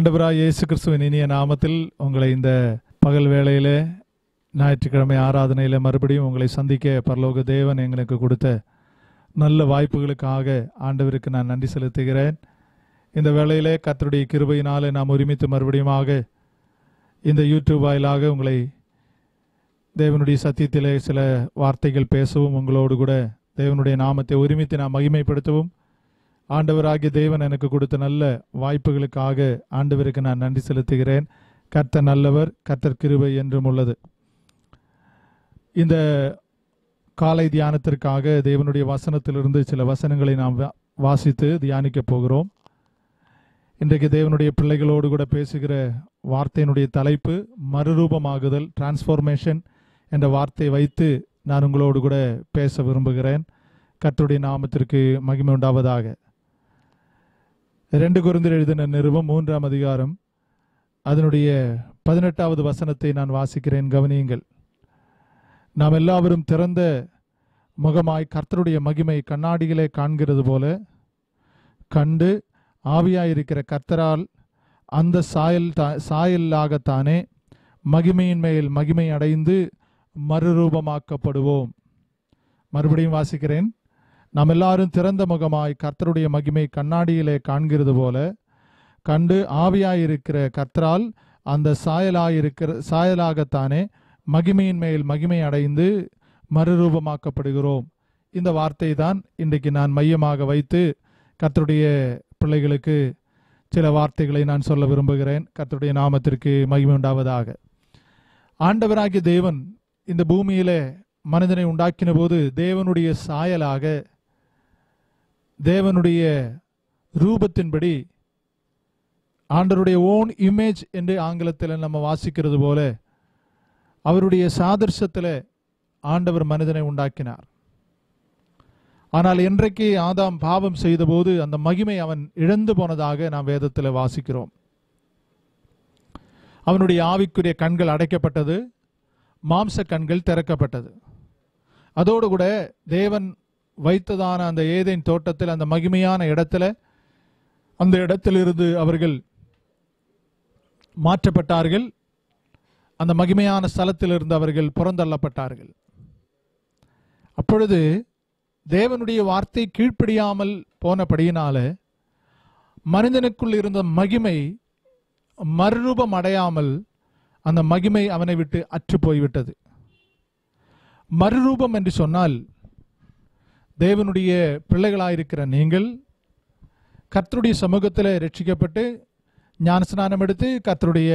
ஆண்டவரா இயேசு கிறிஸ்துவின் இனிய நாமத்தில் உங்களை இந்த பகல் வேளையில் ஞாயிற்றுக்கிழமை ஆராதனையில் மறுபடியும் உங்களை சந்திக்க பரலோக தேவன் எங்களுக்கு கொடுத்த நல்ல வாய்ப்புகளுக்காக ஆண்டவருக்கு நான் நன்றி செலுத்துகிறேன் இந்த வேளையிலே கத்தருடைய கிருபையினால் நாம் ஒருமித்து மறுபடியுமாக இந்த யூடியூப் வாயிலாக உங்களை தேவனுடைய சத்தியத்திலே சில வார்த்தைகள் பேசவும் உங்களோடு கூட தேவனுடைய நாமத்தை ஒருமித்து நாம் மகிமைப்படுத்தவும் ஆண்டவராகிய தேவன் எனக்கு கொடுத்த நல்ல வாய்ப்புகளுக்காக ஆண்டவருக்கு நான் நன்றி செலுத்துகிறேன் கர்த்தர் நல்லவர் கர்த்தர் கிருபை என்றும் உள்ளது இந்த காலை தியானத்திற்காக தேவனுடைய வசனத்திலிருந்து சில வசனங்களை நாம் வாசித்து தியானிக்க போகிறோம் இன்றைக்கு தேவனுடைய பிள்ளைகளோடு கூட பேசுகிற வார்த்தையினுடைய தலைப்பு மறுரூபமாகுதல் டிரான்ஸ்ஃபார்மேஷன் என்ற வார்த்தையை வைத்து நான் உங்களோடு கூட பேச விரும்புகிறேன் கர்த்தருடைய நாமத்திற்கு மகிமை உண்டாவதாக ரெண்டு குருந்தில் எழுதின நிறுவம் மூன்றாம் அதிகாரம் அதனுடைய பதினெட்டாவது வசனத்தை நான் வாசிக்கிறேன் கவனியுங்கள் நாம் எல்லாவரும் திறந்த முகமாய் கர்த்தருடைய மகிமை கண்ணாடிகளே காண்கிறது போல கண்டு ஆவியாயிருக்கிற கர்த்தரால் அந்த சாயல் தா சாயலாகத்தானே மகிமையின் மேல் மகிமை அடைந்து மறுரூபமாக்கப்படுவோம் மறுபடியும் வாசிக்கிறேன் நாம் எல்லாரும் திறந்த முகமாய் கர்த்தருடைய மகிமை கண்ணாடியிலே காண்கிறது போல கண்டு ஆவியாயிருக்கிற கர்த்தரால் அந்த சாயலாயிருக்கிற சாயலாகத்தானே மகிமையின் மேல் மகிமை அடைந்து மறுரூபமாக்கப்படுகிறோம் இந்த வார்த்தை தான் இன்றைக்கு நான் மையமாக வைத்து கர்த்தருடைய பிள்ளைகளுக்கு சில வார்த்தைகளை நான் சொல்ல விரும்புகிறேன் கர்த்தருடைய நாமத்திற்கு மகிமை உண்டாவதாக ஆண்டவராகிய தேவன் இந்த பூமியிலே மனிதனை உண்டாக்கின போது தேவனுடைய சாயலாக தேவனுடைய ரூபத்தின்படி ஆண்டருடைய ஓன் இமேஜ் என்று ஆங்கிலத்தில் நம்ம வாசிக்கிறது போல அவருடைய சாதர்சத்தில் ஆண்டவர் மனிதனை உண்டாக்கினார் ஆனால் என்றைக்கு ஆதாம் பாவம் செய்தபோது அந்த மகிமை அவன் இழந்து போனதாக நாம் வேதத்தில் வாசிக்கிறோம் அவனுடைய ஆவிக்குரிய கண்கள் அடைக்கப்பட்டது மாம்ச கண்கள் திறக்கப்பட்டது அதோடு கூட தேவன் வைத்ததான அந்த ஏதேன் தோட்டத்தில் அந்த மகிமையான இடத்துல அந்த இடத்திலிருந்து அவர்கள் மாற்றப்பட்டார்கள் அந்த மகிமையான ஸ்தலத்திலிருந்து அவர்கள் புறந்தள்ளப்பட்டார்கள் அப்பொழுது தேவனுடைய வார்த்தை கீழ்ப்படியாமல் போனபடியினால மனிதனுக்குள் இருந்த மகிமை மறுரூபம் அடையாமல் அந்த மகிமை அவனை விட்டு அற்று போய்விட்டது மறுரூபம் என்று சொன்னால் தேவனுடைய பிள்ளைகளாயிருக்கிற நீங்கள் கர்த்தருடைய சமூகத்தில் ரட்சிக்கப்பட்டு ஞானஸ்நானம் எடுத்து கர்த்தருடைய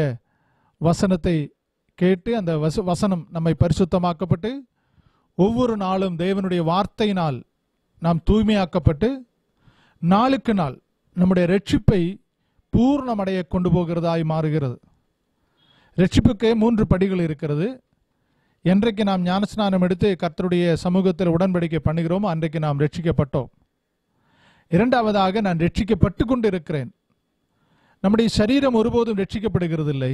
வசனத்தை கேட்டு அந்த வச வசனம் நம்மை பரிசுத்தமாக்கப்பட்டு ஒவ்வொரு நாளும் தேவனுடைய வார்த்தையினால் நாம் தூய்மையாக்கப்பட்டு நாளுக்கு நாள் நம்முடைய ரட்சிப்பை பூர்ணமடைய கொண்டு போகிறதாய் மாறுகிறது ரட்சிப்புக்கே மூன்று படிகள் இருக்கிறது என்றைக்கு நாம் ஞானஸ்நானம் எடுத்து கர்த்தருடைய சமூகத்தில் உடன்படிக்கை பண்ணுகிறோமோ அன்றைக்கு நாம் ரட்சிக்கப்பட்டோம் இரண்டாவதாக நான் ரட்சிக்கப்பட்டு கொண்டு இருக்கிறேன் நம்முடைய சரீரம் ஒருபோதும் ரட்சிக்கப்படுகிறதில்லை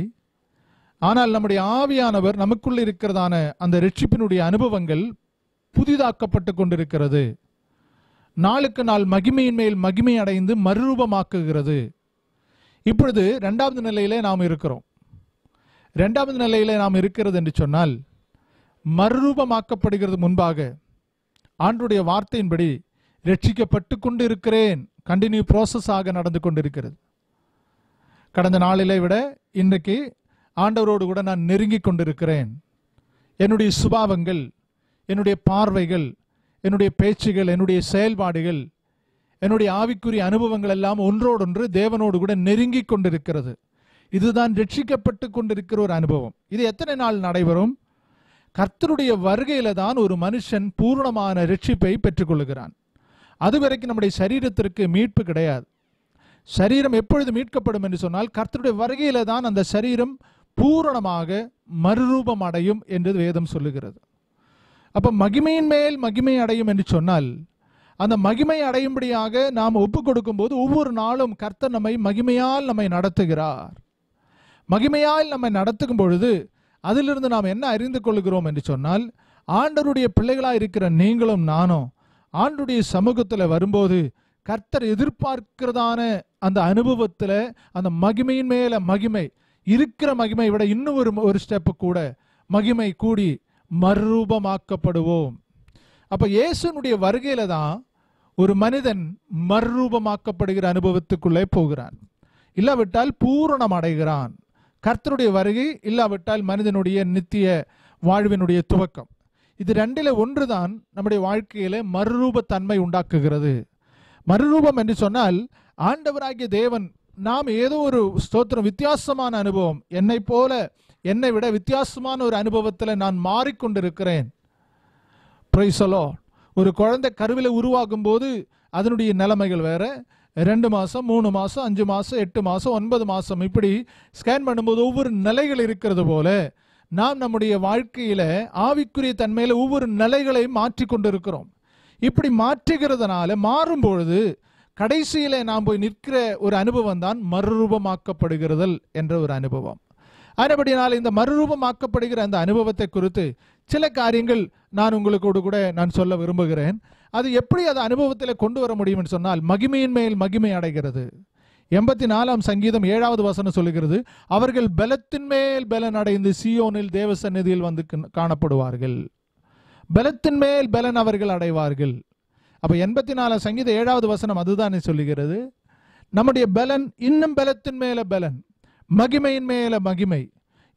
ஆனால் நம்முடைய ஆவியானவர் நமக்குள்ளே இருக்கிறதான அந்த ரட்சிப்பினுடைய அனுபவங்கள் புதிதாக்கப்பட்டு கொண்டிருக்கிறது நாளுக்கு நாள் மகிமையின் மேல் மகிமை அடைந்து மறுரூபமாக்குகிறது இப்பொழுது ரெண்டாவது நிலையிலே நாம் இருக்கிறோம் ரெண்டாவது நிலையிலே நாம் இருக்கிறது என்று சொன்னால் மறுரூபமாக்கப்படுகிறது முன்பாக ஆண்டுடைய வார்த்தையின்படி ரட்சிக்கப்பட்டு கொண்டு இருக்கிறேன் கண்டினியூ ப்ராசஸ் ஆக நடந்து கொண்டிருக்கிறது கடந்த நாளிலை விட இன்றைக்கு ஆண்டவரோடு கூட நான் நெருங்கி கொண்டிருக்கிறேன் என்னுடைய சுபாவங்கள் என்னுடைய பார்வைகள் என்னுடைய பேச்சுகள் என்னுடைய செயல்பாடுகள் என்னுடைய ஆவிக்குரிய அனுபவங்கள் எல்லாம் ஒன்றோடொன்று தேவனோடு கூட நெருங்கி கொண்டிருக்கிறது இதுதான் ரட்சிக்கப்பட்டு கொண்டிருக்கிற ஒரு அனுபவம் இது எத்தனை நாள் நடைபெறும் கர்த்தருடைய வருகையில தான் ஒரு மனுஷன் பூர்ணமான ரட்சிப்பை பெற்றுக்கொள்கிறான் அது வரைக்கும் நம்முடைய சரீரத்திற்கு மீட்பு கிடையாது சரீரம் எப்பொழுது மீட்கப்படும் என்று சொன்னால் கர்த்தருடைய வருகையில தான் அந்த சரீரம் பூரணமாக மறுரூபம் அடையும் என்று வேதம் சொல்லுகிறது அப்போ மகிமையின் மேல் மகிமை அடையும் என்று சொன்னால் அந்த மகிமை அடையும்படியாக நாம் ஒப்பு கொடுக்கும்போது ஒவ்வொரு நாளும் கர்த்தர் நம்மை மகிமையால் நம்மை நடத்துகிறார் மகிமையால் நம்மை நடத்துக்கும் பொழுது அதிலிருந்து நாம் என்ன அறிந்து கொள்கிறோம் என்று சொன்னால் ஆண்டருடைய பிள்ளைகளாக இருக்கிற நீங்களும் நானும் ஆண்டுடைய சமூகத்தில் வரும்போது கர்த்தர் எதிர்பார்க்கிறதான அந்த அனுபவத்தில் அந்த மகிமையின் மேலே மகிமை இருக்கிற மகிமை விட இன்னும் ஒரு ஒரு ஸ்டெப்பு கூட மகிமை கூடி மறுரூபமாக்கப்படுவோம் அப்போ இயேசுனுடைய வருகையில தான் ஒரு மனிதன் மறுரூபமாக்கப்படுகிற அனுபவத்துக்குள்ளே போகிறான் இல்லாவிட்டால் பூரணம் அடைகிறான் கர்த்தருடைய வருகை இல்லாவிட்டால் மனிதனுடைய நித்திய வாழ்வினுடைய துவக்கம் இது ரெண்டில் ஒன்று தான் நம்முடைய வாழ்க்கையில் மறுரூபத்தன்மை உண்டாக்குகிறது மறுரூபம் என்று சொன்னால் ஆண்டவராகிய தேவன் நாம் ஏதோ ஒரு ஸ்தோத்திரம் வித்தியாசமான அனுபவம் என்னை போல என்னை விட வித்தியாசமான ஒரு அனுபவத்தில் நான் மாறிக்கொண்டிருக்கிறேன் ப்ரைசலோ ஒரு குழந்தை கருவில் உருவாகும் போது அதனுடைய நிலைமைகள் வேற ரெண்டு மாதம் மூணு மாதம் அஞ்சு மாதம் எட்டு மாதம் ஒன்பது மாதம் இப்படி ஸ்கேன் பண்ணும்போது ஒவ்வொரு நிலைகள் இருக்கிறது போல நாம் நம்முடைய வாழ்க்கையில் ஆவிக்குரிய தன்மையில் ஒவ்வொரு நிலைகளையும் மாற்றி கொண்டிருக்கிறோம் இப்படி மாற்றுகிறதுனால மாறும்பொழுது கடைசியில் நாம் போய் நிற்கிற ஒரு அனுபவம் தான் மறுரூபமாக்கப்படுகிறதல் என்ற ஒரு அனுபவம் அதுபடினால் இந்த மறுரூபமாக்கப்படுகிற அந்த அனுபவத்தை குறித்து சில காரியங்கள் நான் உங்களுக்கோடு கூட நான் சொல்ல விரும்புகிறேன் அது எப்படி அதை அனுபவத்தில் கொண்டு வர முடியும்னு சொன்னால் மகிமையின் மேல் மகிமை அடைகிறது எண்பத்தி நாலாம் சங்கீதம் ஏழாவது வசனம் சொல்லுகிறது அவர்கள் பலத்தின் மேல் பலன் அடைந்து சியோனில் தேவ சந்நிதியில் வந்து காணப்படுவார்கள் பலத்தின் மேல் பலன் அவர்கள் அடைவார்கள் அப்போ எண்பத்தி நாலாம் சங்கீத ஏழாவது வசனம் அதுதானே சொல்லுகிறது நம்முடைய பலன் இன்னும் பலத்தின் மேல பலன் மகிமையின் மேல மகிமை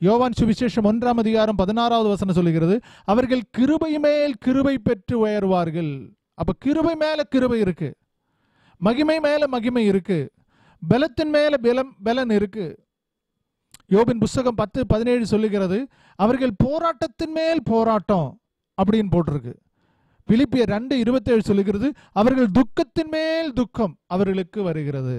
யோவான் சுவிசேஷம் ஒன்றாம் அதிகாரம் பதினாறாவது வசனம் சொல்லுகிறது அவர்கள் கிருபை மேல் கிருபை பெற்று உயர்வார்கள் அப்போ கிருபை மேலே கிருபை இருக்கு மகிமை மேலே மகிமை இருக்கு பலத்தின் மேலே பலம் பலன் இருக்கு யோபின் புஸ்தகம் பத்து பதினேழு சொல்லுகிறது அவர்கள் போராட்டத்தின் மேல் போராட்டம் அப்படின்னு போட்டிருக்கு விழிப்பிய ரெண்டு இருபத்தேழு சொல்லுகிறது அவர்கள் துக்கத்தின் மேல் துக்கம் அவர்களுக்கு வருகிறது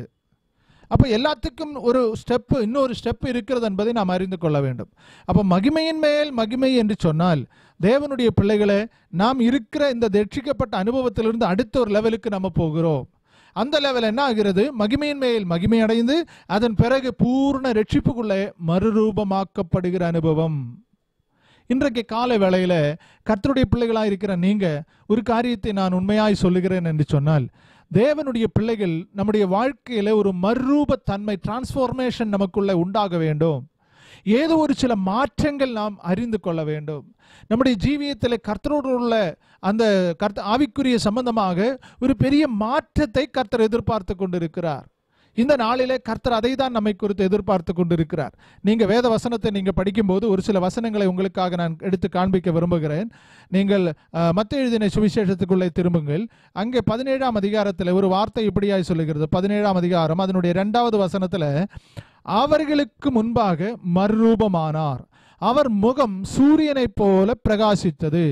அப்போ எல்லாத்துக்கும் ஒரு ஸ்டெப்பு இன்னொரு ஸ்டெப்பு இருக்கிறது என்பதை நாம் அறிந்து கொள்ள வேண்டும் அப்போ மகிமையின் மேல் மகிமை என்று சொன்னால் தேவனுடைய பிள்ளைகளை நாம் இருக்கிற இந்த தட்சிக்கப்பட்ட அனுபவத்திலிருந்து அடுத்த ஒரு லெவலுக்கு நம்ம போகிறோம் அந்த லெவல் என்ன ஆகிறது மகிமையின் மேல் மகிமை அடைந்து அதன் பிறகு பூர்ண ரட்சிப்புக்குள்ளே மறுரூபமாக்கப்படுகிற அனுபவம் இன்றைக்கு காலை வேளையில் கர்த்தருடைய பிள்ளைகளாக இருக்கிற நீங்கள் ஒரு காரியத்தை நான் உண்மையாய் சொல்லுகிறேன் என்று சொன்னால் தேவனுடைய பிள்ளைகள் நம்முடைய வாழ்க்கையில் ஒரு மறுரூபத்தன்மை டிரான்ஸ்ஃபார்மேஷன் நமக்குள்ளே உண்டாக வேண்டும் ஏதோ ஒரு சில மாற்றங்கள் நாம் அறிந்து கொள்ள வேண்டும் நம்முடைய ஜீவியத்தில் கர்த்தரோடு உள்ள அந்த கர்த்த ஆவிக்குரிய சம்பந்தமாக ஒரு பெரிய மாற்றத்தை கர்த்தர் எதிர்பார்த்து கொண்டிருக்கிறார் இந்த நாளிலே கர்த்தர் அதை தான் நம்மை குறித்து எதிர்பார்த்து கொண்டிருக்கிறார் நீங்க வேத வசனத்தை நீங்க படிக்கும்போது ஒரு சில வசனங்களை உங்களுக்காக நான் எடுத்து காண்பிக்க விரும்புகிறேன் நீங்கள் மத்த எழுதின சுவிசேஷத்துக்குள்ளே திரும்புங்கள் அங்கே பதினேழாம் அதிகாரத்தில் ஒரு வார்த்தை இப்படியாய் சொல்லுகிறது பதினேழாம் அதிகாரம் அதனுடைய இரண்டாவது வசனத்தில் அவர்களுக்கு முன்பாக மறுரூபமானார் அவர் முகம் சூரியனைப் போல பிரகாசித்தது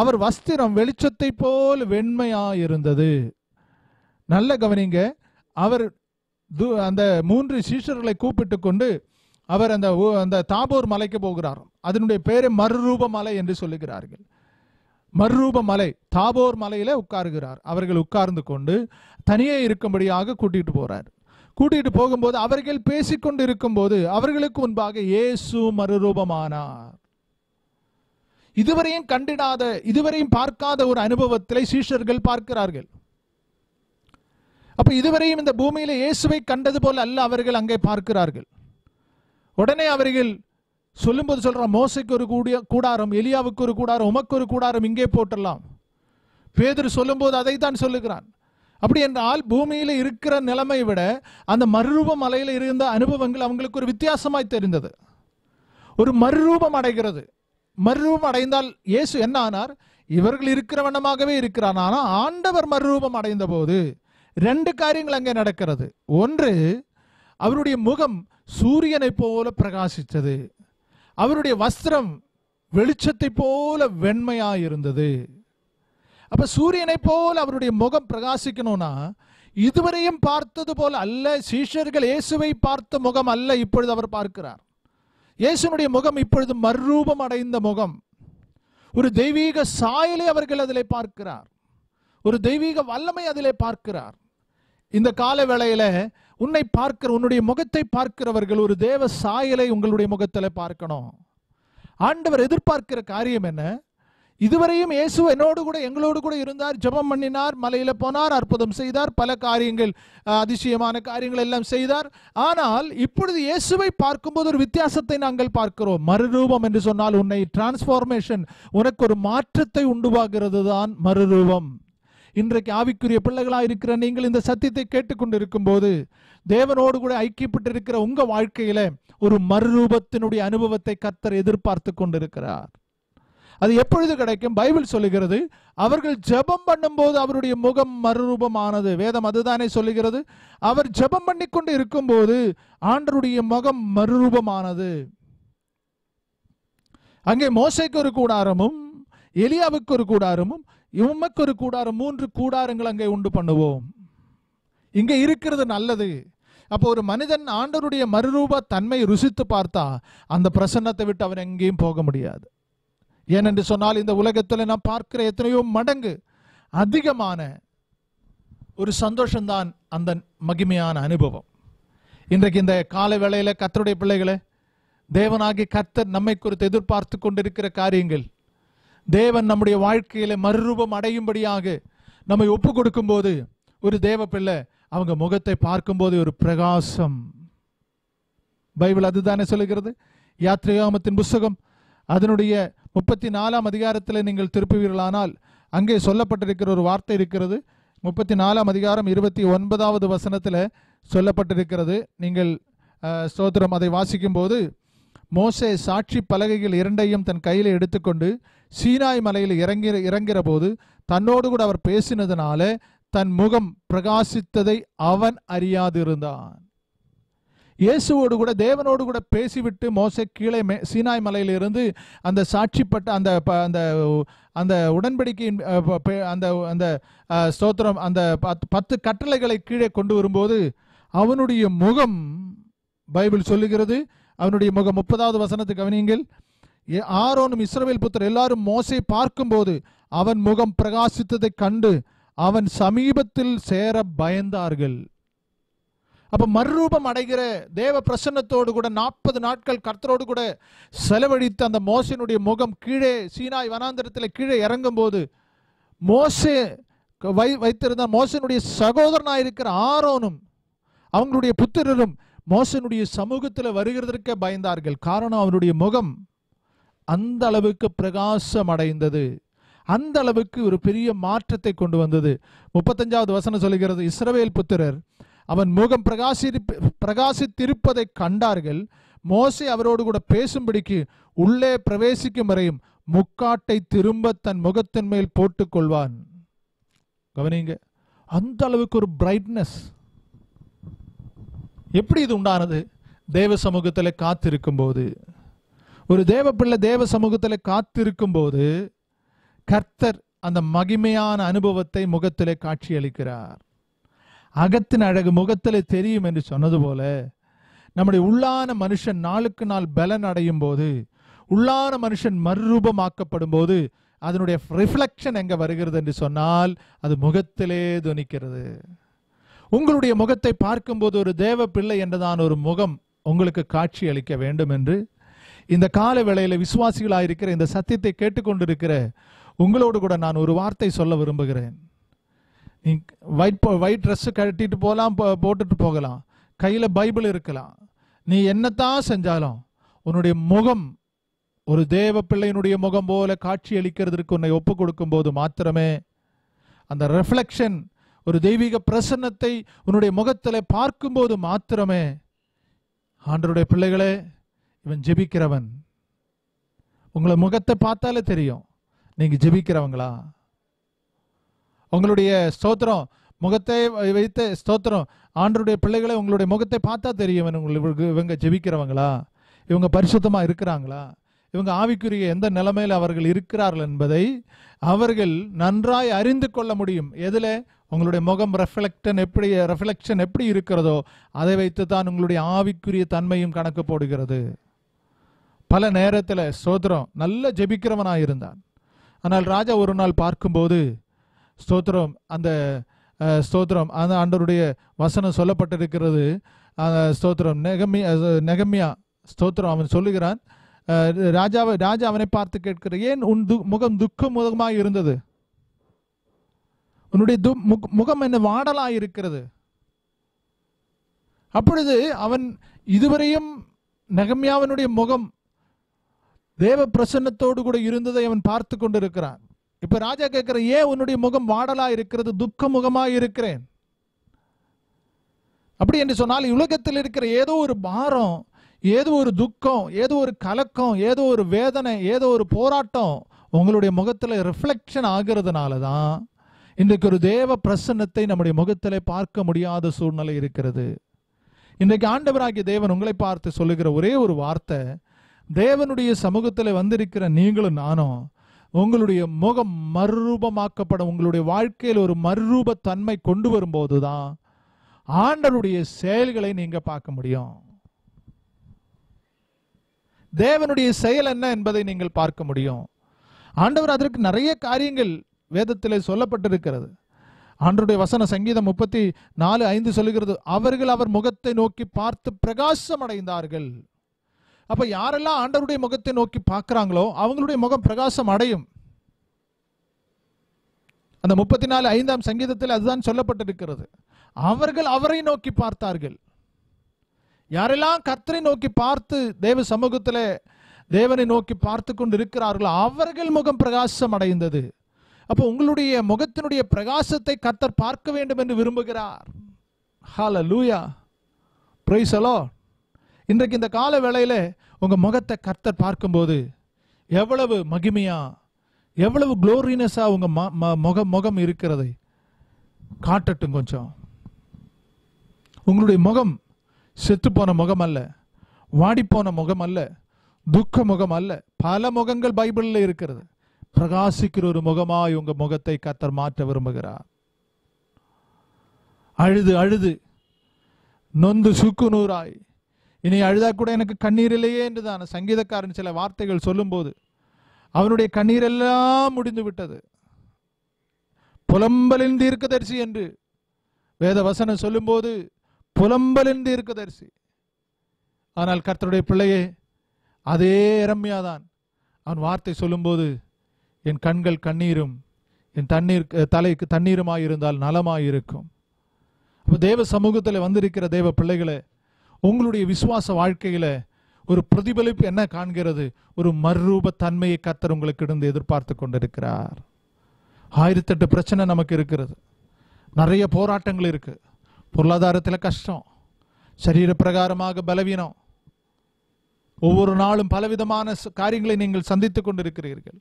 அவர் வஸ்திரம் வெளிச்சத்தைப் போல் வெண்மையாயிருந்தது நல்ல கவனிங்க அவர் அந்த மூன்று சீஷர்களை கூப்பிட்டு கொண்டு அவர் அந்த அந்த தாபோர் மலைக்கு போகிறார் அதனுடைய பேரு மறுரூப மலை என்று சொல்லுகிறார்கள் மறுரூப மலை தாபோர் மலையில உட்காருகிறார் அவர்கள் உட்கார்ந்து கொண்டு தனியே இருக்கும்படியாக கூட்டிட்டு போறார் கூட்டிட்டு போகும்போது அவர்கள் பேசிக்கொண்டு இருக்கும்போது அவர்களுக்கு முன்பாக இயேசு மறுரூபமானார் இதுவரையும் கண்டிடாத இதுவரையும் பார்க்காத ஒரு அனுபவத்தை சீஷர்கள் பார்க்கிறார்கள் அப்போ இதுவரையும் இந்த பூமியில் இயேசுவை கண்டது போல் அல்ல அவர்கள் அங்கே பார்க்கிறார்கள் உடனே அவர்கள் சொல்லும்போது சொல்கிற மோசைக்கு ஒரு கூடிய கூடாரம் எலியாவுக்கு ஒரு கூடாரம் உமக்கு ஒரு கூடாரம் இங்கே போட்டலாம் பேதர் சொல்லும்போது அதைத்தான் சொல்லுகிறான் அப்படி என்றால் பூமியில் இருக்கிற நிலைமை விட அந்த மறுரூப மலையில் இருந்த அனுபவங்கள் அவங்களுக்கு ஒரு வித்தியாசமாய் தெரிந்தது ஒரு மறுரூபம் அடைகிறது மறுரூபம் அடைந்தால் இயேசு என்ன ஆனார் இவர்கள் இருக்கிற வண்ணமாகவே இருக்கிறான் ஆனால் ஆண்டவர் மறுரூபம் அடைந்த போது ரெண்டு காரியங்கள் அங்கே நடக்கிறது ஒன்று அவருடைய முகம் சூரியனை போல பிரகாசித்தது அவருடைய வஸ்திரம் வெளிச்சத்தை போல வெண்மையாக இருந்தது அப்போ சூரியனை போல் அவருடைய முகம் பிரகாசிக்கணும்னா இதுவரையும் பார்த்தது போல் அல்ல சீஷர்கள் இயேசுவை பார்த்த முகம் அல்ல இப்பொழுது அவர் பார்க்கிறார் இயேசுனுடைய முகம் இப்பொழுது மறுரூபம் அடைந்த முகம் ஒரு தெய்வீக சாயலை அவர்கள் அதில் பார்க்கிறார் ஒரு தெய்வீக வல்லமை அதிலே பார்க்கிறார் இந்த கால வேளையில உன்னை பார்க்கிற உன்னுடைய முகத்தை பார்க்கிறவர்கள் ஒரு தேவ சாயலை உங்களுடைய முகத்தில் பார்க்கணும் ஆண்டவர் எதிர்பார்க்கிற காரியம் என்ன இதுவரையும் இயேசு என்னோடு கூட எங்களோடு கூட இருந்தார் ஜபம் பண்ணினார் மலையில் போனார் அற்புதம் செய்தார் பல காரியங்கள் அதிசயமான காரியங்கள் எல்லாம் செய்தார் ஆனால் இப்பொழுது இயேசுவை பார்க்கும்போது ஒரு வித்தியாசத்தை நாங்கள் பார்க்கிறோம் மறுரூபம் என்று சொன்னால் உன்னை டிரான்ஸ்ஃபார்மேஷன் உனக்கு ஒரு மாற்றத்தை உண்டுவாகிறது தான் மறுரூபம் இன்றைக்கு ஆவிக்குரிய பிள்ளைகளாக இருக்கிற நீங்கள் இந்த சத்தியத்தை இருக்கும் போது தேவனோடு கூட ஐக்கியப்பட்டு இருக்கிற உங்க வாழ்க்கையில ஒரு மறுரூபத்தினுடைய அனுபவத்தை கர்த்தர் எதிர்பார்த்து கொண்டிருக்கிறார் அது எப்பொழுது கிடைக்கும் பைபிள் சொல்லுகிறது அவர்கள் ஜெபம் பண்ணும்போது அவருடைய முகம் மறுரூபமானது வேதம் அதுதானே சொல்லுகிறது அவர் ஜெபம் பண்ணிக்கொண்டு இருக்கும்போது ஆண்டருடைய முகம் மறுரூபமானது அங்கே மோசைக்கு ஒரு கூடாரமும் எலியாவுக்கு ஒரு கூடாரமும் இவமக்கு ஒரு கூடாரம் மூன்று கூடாரங்கள் அங்கே உண்டு பண்ணுவோம் இங்கே இருக்கிறது நல்லது அப்போ ஒரு மனிதன் ஆண்டருடைய மறுரூப தன்மை ருசித்து பார்த்தா அந்த பிரசன்னத்தை விட்டு அவன் எங்கேயும் போக முடியாது ஏனென்று சொன்னால் இந்த உலகத்தில் நான் பார்க்கிற எத்தனையோ மடங்கு அதிகமான ஒரு சந்தோஷம்தான் அந்த மகிமையான அனுபவம் இன்றைக்கு இந்த கால வேளையில் கத்தருடைய பிள்ளைகளை தேவனாகி கத்தர் நம்மை குறித்து எதிர்பார்த்து கொண்டிருக்கிற காரியங்கள் தேவன் நம்முடைய வாழ்க்கையில மறுரூபம் அடையும்படியாக நம்மை ஒப்பு போது ஒரு தேவ பிள்ளை அவங்க முகத்தை பார்க்கும்போது ஒரு பிரகாசம் பைபிள் அதுதானே சொல்லுகிறது யாத்ரிகாமத்தின் புஸ்தகம் அதனுடைய முப்பத்தி நாலாம் அதிகாரத்தில் நீங்கள் திருப்புவீர்களானால் அங்கே சொல்லப்பட்டிருக்கிற ஒரு வார்த்தை இருக்கிறது முப்பத்தி நாலாம் அதிகாரம் இருபத்தி ஒன்பதாவது வசனத்தில் சொல்லப்பட்டிருக்கிறது நீங்கள் ஸ்தோத்திரம் அதை வாசிக்கும்போது மோசே சாட்சி பலகைகள் இரண்டையும் தன் கையில் எடுத்துக்கொண்டு சீனாய் மலையில் இறங்கி இறங்கிற போது தன்னோடு கூட அவர் பேசினதுனால தன் முகம் பிரகாசித்ததை அவன் அறியாது இருந்தான் இயேசுவோடு கூட தேவனோடு கூட பேசிவிட்டு மோசை கீழே மே சீனாய் மலையிலிருந்து அந்த சாட்சிப்பட்ட அந்த அந்த அந்த உடன்படிக்கையின் அந்த அந்த ஸ்தோத்திரம் அந்த பத்து கட்டளைகளை கீழே கொண்டு வரும்போது அவனுடைய முகம் பைபிள் சொல்லுகிறது அவனுடைய முகம் முப்பதாவது வசனத்துக்கு கவனியுங்கள் ஆரோனும் இஸ்ரவேல் புத்தர் எல்லாரும் மோசை பார்க்கும்போது அவன் முகம் பிரகாசித்ததை கண்டு அவன் சமீபத்தில் சேர பயந்தார்கள் அப்ப மறுரூபம் அடைகிற தேவ பிரசன்னத்தோடு கூட நாற்பது நாட்கள் கர்த்தரோடு கூட செலவழித்த அந்த மோசனுடைய முகம் கீழே சீனாய் வனாந்திரத்தில் கீழே இறங்கும் போது மோசே வை வைத்திருந்த மோசனுடைய சகோதரனாயிருக்கிற ஆரோனும் அவங்களுடைய புத்திரரும் மோசனுடைய சமூகத்தில் வருகிறதற்கே பயந்தார்கள் காரணம் அவனுடைய முகம் அந்த அளவுக்கு பிரகாசம் அடைந்தது அந்த அளவுக்கு ஒரு பெரிய மாற்றத்தை கொண்டு வந்தது முப்பத்தஞ்சாவது வசனம் சொல்கிறது இஸ்ரவேல் புத்திரர் அவன் முகம் பிரகாசி பிரகாசித்திருப்பதை கண்டார்கள் மோசை அவரோடு கூட பேசும்படிக்கு உள்ளே பிரவேசிக்கும் வரையும் முக்காட்டை திரும்ப தன் முகத்தின் மேல் போட்டுக்கொள்வான் கவனிங்க அந்த அளவுக்கு ஒரு பிரைட்னஸ் எப்படி இது உண்டானது தேவ சமூகத்தில் காத்திருக்கும் போது ஒரு தேவ பிள்ளை தேவ சமூகத்தில் காத்திருக்கும் போது கர்த்தர் அந்த மகிமையான அனுபவத்தை முகத்திலே காட்சியளிக்கிறார் அகத்தின் அழகு முகத்தில் தெரியும் என்று சொன்னது போல நம்முடைய உள்ளான மனுஷன் நாளுக்கு நாள் பலன் அடையும் போது உள்ளான மனுஷன் மறுரூபமாக்கப்படும் போது அதனுடைய ரிஃப்ளெக்ஷன் எங்கே வருகிறது என்று சொன்னால் அது முகத்திலே துணிக்கிறது உங்களுடைய முகத்தை பார்க்கும்போது ஒரு தேவ பிள்ளை என்றுதான் ஒரு முகம் உங்களுக்கு காட்சி அளிக்க வேண்டும் என்று இந்த கால வேளையில் விசுவாசிகளாக இருக்கிற இந்த சத்தியத்தை கேட்டுக்கொண்டிருக்கிற உங்களோடு கூட நான் ஒரு வார்த்தை சொல்ல விரும்புகிறேன் நீ ஒயிட் போ ஒயிட் ட்ரெஸ்ஸு கட்டிட்டு போகலாம் போ போட்டுட்டு போகலாம் கையில் பைபிள் இருக்கலாம் நீ என்னத்தான் செஞ்சாலும் உன்னுடைய முகம் ஒரு தேவ பிள்ளையினுடைய முகம் போல காட்சி அளிக்கிறதுக்கு உன்னை ஒப்பு கொடுக்கும்போது மாத்திரமே அந்த ரெஃப்ளெக்ஷன் ஒரு தெய்வீக பிரசன்னத்தை உன்னுடைய முகத்தில் பார்க்கும்போது மாத்திரமே ஆண்டருடைய பிள்ளைகளே இவன் ஜெபிக்கிறவன் உங்களை முகத்தை பார்த்தாலே தெரியும் நீங்கள் ஜெபிக்கிறவங்களா உங்களுடைய ஸ்தோத்திரம் முகத்தை வைத்த ஸ்தோத்திரம் ஆண்டருடைய பிள்ளைகளை உங்களுடைய முகத்தை பார்த்தா தெரியும் உங்களுக்கு இவங்க ஜெபிக்கிறவங்களா இவங்க பரிசுத்தமாக இருக்கிறாங்களா இவங்க ஆவிக்குரிய எந்த நிலைமையில் அவர்கள் இருக்கிறார்கள் என்பதை அவர்கள் நன்றாய் அறிந்து கொள்ள முடியும் எதில் உங்களுடைய முகம் ரெஃப்ளெக்டன் எப்படி ரெஃப்ளெக்ஷன் எப்படி இருக்கிறதோ அதை வைத்து தான் உங்களுடைய ஆவிக்குரிய தன்மையும் கணக்கு போடுகிறது பல நேரத்தில் ஸ்தோத்திரம் நல்ல ஜெபிக்கிறவனாக இருந்தான் ஆனால் ராஜா ஒரு நாள் பார்க்கும்போது ஸ்தோத்திரம் அந்த ஸ்தோத்திரம் அந்த ஆண்டருடைய வசனம் சொல்லப்பட்டிருக்கிறது ஸ்தோத்திரம் நெகமியா நெகமியா ஸ்தோத்திரம் அவன் சொல்லுகிறான் ராஜாவை ராஜா அவனை பார்த்து கேட்கிற ஏன் உன் து முகம் துக்க முகமாக இருந்தது உன்னுடைய து முகம் என்ன வாடலாக இருக்கிறது அப்பொழுது அவன் இதுவரையும் நெகமியாவனுடைய முகம் தேவ பிரசன்னத்தோடு கூட இருந்ததை அவன் பார்த்து கொண்டிருக்கிறான் இப்ப ராஜா கேட்கிற ஏன் உன்னுடைய முகம் வாடலா இருக்கிறது துக்க முகமா இருக்கிறேன் அப்படி என்று சொன்னால் உலகத்தில் இருக்கிற ஏதோ ஒரு பாரம் ஏதோ ஒரு துக்கம் ஏதோ ஒரு கலக்கம் ஏதோ ஒரு வேதனை ஏதோ ஒரு போராட்டம் உங்களுடைய முகத்தில் ரிஃப்ளெக்ஷன் ஆகிறதுனால தான் இன்றைக்கு ஒரு தேவ பிரசன்னத்தை நம்முடைய முகத்தில் பார்க்க முடியாத சூழ்நிலை இருக்கிறது இன்றைக்கு ஆண்டவராகிய தேவன் உங்களை பார்த்து சொல்லுகிற ஒரே ஒரு வார்த்தை தேவனுடைய சமூகத்தில் வந்திருக்கிற நீங்களும் நானும் உங்களுடைய முகம் மறுரூபமாக்கப்பட உங்களுடைய வாழ்க்கையில் ஒரு மறுரூபத்தன்மை கொண்டு வரும்போது தான் ஆண்டனுடைய செயல்களை நீங்கள் பார்க்க முடியும் தேவனுடைய செயல் என்ன என்பதை நீங்கள் பார்க்க முடியும் ஆண்டவர் அதற்கு நிறைய காரியங்கள் வேதத்தில் சொல்லப்பட்டிருக்கிறது ஆண்டருடைய வசன சங்கீதம் முப்பத்தி நாலு ஐந்து சொல்லுகிறது அவர்கள் அவர் முகத்தை நோக்கி பார்த்து பிரகாசம் அடைந்தார்கள் அப்போ யாரெல்லாம் ஆண்டவருடைய முகத்தை நோக்கி பார்க்குறாங்களோ அவங்களுடைய முகம் பிரகாசம் அடையும் அந்த முப்பத்தி நாலு ஐந்தாம் சங்கீதத்தில் அதுதான் சொல்லப்பட்டிருக்கிறது அவர்கள் அவரை நோக்கி பார்த்தார்கள் யாரெல்லாம் கத்தரை நோக்கி பார்த்து தேவ சமூகத்தில் தேவனை நோக்கி பார்த்து கொண்டு இருக்கிறார்களோ அவர்கள் முகம் பிரகாசம் அடைந்தது அப்போ உங்களுடைய முகத்தினுடைய பிரகாசத்தை கத்தர் பார்க்க வேண்டும் என்று விரும்புகிறார் ஹால லூயா பிரைஸ் இன்றைக்கு இந்த கால வேளையில் உங்கள் முகத்தை கர்த்தர் பார்க்கும்போது எவ்வளவு மகிமையாக எவ்வளவு குளோரினஸாக உங்கள் ம முக முகம் இருக்கிறதை காட்டட்டும் கொஞ்சம் உங்களுடைய முகம் செத்து போன முகம் அல்ல வாடிப்போன முகம் அல்ல துக்க முகம் அல்ல பல முகங்கள் பைபிளில் இருக்கிறது பிரகாசிக்கிற ஒரு முகமாய் உங்கள் முகத்தை கத்தர் மாற்ற விரும்புகிறார் அழுது அழுது நொந்து சுக்குநூறாய் இனி அழுதா கூட எனக்கு கண்ணீர் இல்லையே என்று தான் சங்கீதக்காரன் சில வார்த்தைகள் சொல்லும்போது அவனுடைய கண்ணீர் எல்லாம் முடிந்து விட்டது புலம்பலின் தீர்க்கதரிசி என்று வேத வசனம் சொல்லும்போது புலம்பலின் தீர்க்கதரிசி ஆனால் கர்த்தருடைய பிள்ளையே அதே இரம்யாதான் அவன் வார்த்தை சொல்லும்போது என் கண்கள் கண்ணீரும் என் தண்ணீர் தலைக்கு தண்ணீருமாயிருந்தால் நலமாயிருக்கும் அப்போ தேவ சமூகத்தில் வந்திருக்கிற தேவ பிள்ளைகளை உங்களுடைய விசுவாச வாழ்க்கையில் ஒரு பிரதிபலிப்பு என்ன காண்கிறது ஒரு மறுரூப தன்மையை கத்தர் உங்களுக்கு இருந்து எதிர்பார்த்து கொண்டிருக்கிறார் ஆயிரத்தெட்டு பிரச்சனை நமக்கு இருக்கிறது நிறைய போராட்டங்கள் இருக்குது பொருளாதாரத்தில் கஷ்டம் சரீர பிரகாரமாக பலவீனம் ஒவ்வொரு நாளும் பலவிதமான காரியங்களை நீங்கள் சந்தித்து கொண்டிருக்கிறீர்கள்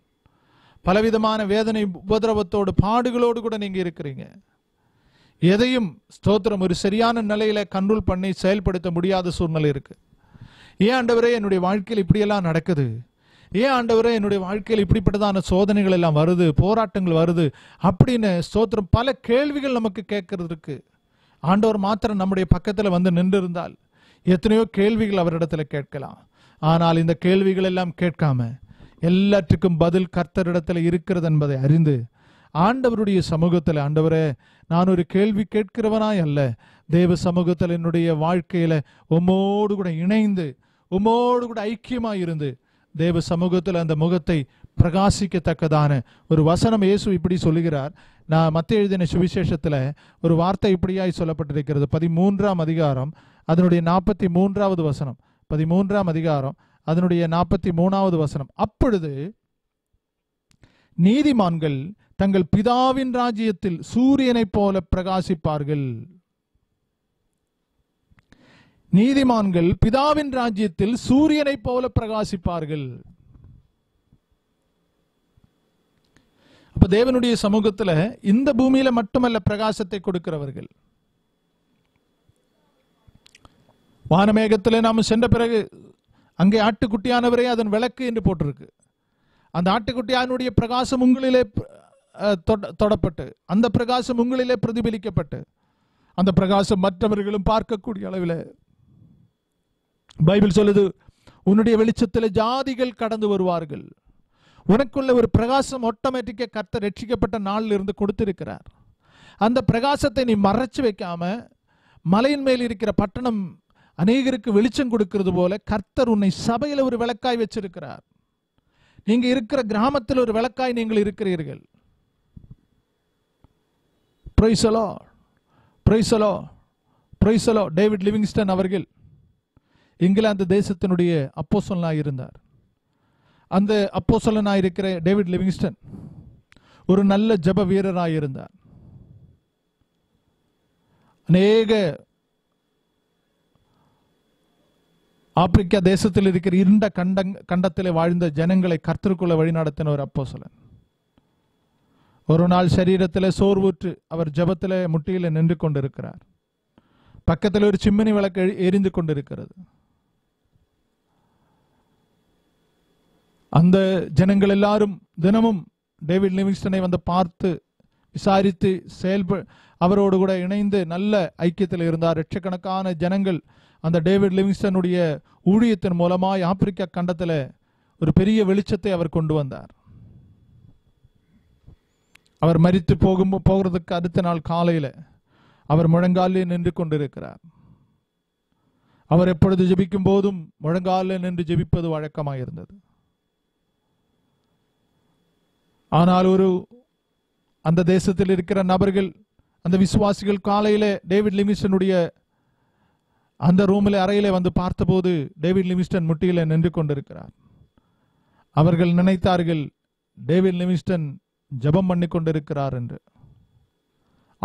பலவிதமான வேதனை உபதிரவத்தோடு பாடுகளோடு கூட நீங்கள் இருக்கிறீங்க எதையும் ஸ்தோத்திரம் ஒரு சரியான நிலையில கண்ட்ரோல் பண்ணி செயல்படுத்த முடியாத சூழ்நிலை இருக்கு ஏன் ஆண்டவரே என்னுடைய வாழ்க்கையில் இப்படியெல்லாம் நடக்குது ஏன் ஆண்டவரே என்னுடைய வாழ்க்கையில் இப்படிப்பட்டதான சோதனைகள் எல்லாம் வருது போராட்டங்கள் வருது அப்படின்னு ஸ்தோத்திரம் பல கேள்விகள் நமக்கு கேட்கறதுக்கு ஆண்டவர் மாத்திரம் நம்முடைய பக்கத்தில் வந்து நின்றிருந்தால் எத்தனையோ கேள்விகள் அவரிடத்துல கேட்கலாம் ஆனால் இந்த கேள்விகள் எல்லாம் கேட்காம எல்லாற்றுக்கும் பதில் கர்த்தரிடத்துல இருக்கிறது என்பதை அறிந்து ஆண்டவருடைய சமூகத்தில் ஆண்டவரே நான் ஒரு கேள்வி கேட்கிறவனாய் அல்ல தேவ சமூகத்தில் என்னுடைய வாழ்க்கையில் உம்மோடு கூட இணைந்து உம்மோடு கூட ஐக்கியமாக இருந்து தேவ சமூகத்தில் அந்த முகத்தை பிரகாசிக்கத்தக்கதான ஒரு வசனம் இயேசு இப்படி சொல்லுகிறார் நான் மத்திய எழுதின சுவிசேஷத்தில் ஒரு வார்த்தை இப்படியாய் சொல்லப்பட்டிருக்கிறது பதிமூன்றாம் அதிகாரம் அதனுடைய நாற்பத்தி மூன்றாவது வசனம் பதிமூன்றாம் அதிகாரம் அதனுடைய நாற்பத்தி மூணாவது வசனம் அப்பொழுது நீதிமான்கள் தங்கள் பிதாவின் ராஜ்யத்தில் சூரியனைப் போல பிரகாசிப்பார்கள் நீதிமான்கள் பிதாவின் ராஜ்யத்தில் சூரியனைப் போல பிரகாசிப்பார்கள் அப்ப தேவனுடைய சமூகத்துல இந்த பூமியில மட்டுமல்ல பிரகாசத்தை கொடுக்கிறவர்கள் வானமேகத்தில் நாம் சென்ற பிறகு அங்கே ஆட்டுக்குட்டியானவரே அதன் விளக்கு என்று போட்டிருக்கு அந்த ஆட்டுக்குட்டியானுடைய பிரகாசம் உங்களிலே தொடப்பட்டு அந்த பிரகாசம் உங்களிலே பிரதிபலிக்கப்பட்டு அந்த பிரகாசம் மற்றவர்களும் பார்க்கக்கூடிய அளவில் பைபிள் சொல்லுது உன்னுடைய வெளிச்சத்தில் ஜாதிகள் கடந்து வருவார்கள் உனக்குள்ள ஒரு பிரகாசம் ஆட்டோமேட்டிக்காக கத்த ரட்சிக்கப்பட்ட நாளில் இருந்து கொடுத்திருக்கிறார் அந்த பிரகாசத்தை நீ மறைச்சு வைக்காம மலையின் மேல் இருக்கிற பட்டணம் அநேகருக்கு வெளிச்சம் கொடுக்கிறது போல கர்த்தர் உன்னை சபையில் ஒரு விளக்காய் வச்சிருக்கிறார் நீங்கள் இருக்கிற கிராமத்தில் ஒரு விளக்காய் நீங்கள் இருக்கிறீர்கள் பிரைசலோ பிரைசலோ பிரைசலோ டேவிட் லிவிங்ஸ்டன் அவர்கள் இங்கிலாந்து தேசத்தினுடைய அப்போசலனாக இருந்தார் அந்த அப்போசலனாக இருக்கிற டேவிட் லிவிங்ஸ்டன் ஒரு நல்ல ஜப வீரராக இருந்தார் அநேக ஆப்பிரிக்கா தேசத்தில் இருக்கிற இருண்ட கண்ட கண்டத்தில் வாழ்ந்த ஜனங்களை கர்த்தருக்குள்ள வழிநடத்தின ஒரு அப்போசலன் ஒரு நாள் சரீரத்தில் சோர்வுற்று அவர் ஜபத்தில் முட்டியில் நின்று கொண்டிருக்கிறார் பக்கத்தில் ஒரு சிம்மினி விளக்கு எரிந்து கொண்டிருக்கிறது அந்த ஜனங்கள் எல்லாரும் தினமும் டேவிட் லிவிங்ஸ்டனை வந்து பார்த்து விசாரித்து செயல்ப அவரோடு கூட இணைந்து நல்ல ஐக்கியத்தில் இருந்தார் லட்சக்கணக்கான ஜனங்கள் அந்த டேவிட் லிவிங்ஸ்டனுடைய ஊழியத்தின் மூலமாக ஆப்பிரிக்கா கண்டத்தில் ஒரு பெரிய வெளிச்சத்தை அவர் கொண்டு வந்தார் அவர் மறித்து போகும் போகிறதுக்கு அடுத்த நாள் காலையில் அவர் முழங்காலே நின்று கொண்டிருக்கிறார் அவர் எப்பொழுது ஜெபிக்கும் போதும் முழங்காலில் நின்று ஜெபிப்பது வழக்கமாக இருந்தது ஆனால் ஒரு அந்த தேசத்தில் இருக்கிற நபர்கள் அந்த விசுவாசிகள் காலையில் டேவிட் லிமிஸ்டனுடைய அந்த ரூமில் அறையில் வந்து பார்த்தபோது டேவிட் லிமிஸ்டன் முட்டியில் நின்று கொண்டிருக்கிறார் அவர்கள் நினைத்தார்கள் டேவிட் லிமிஸ்டன் ஜபம் பண்ணி கொண்டிருக்கிறார் என்று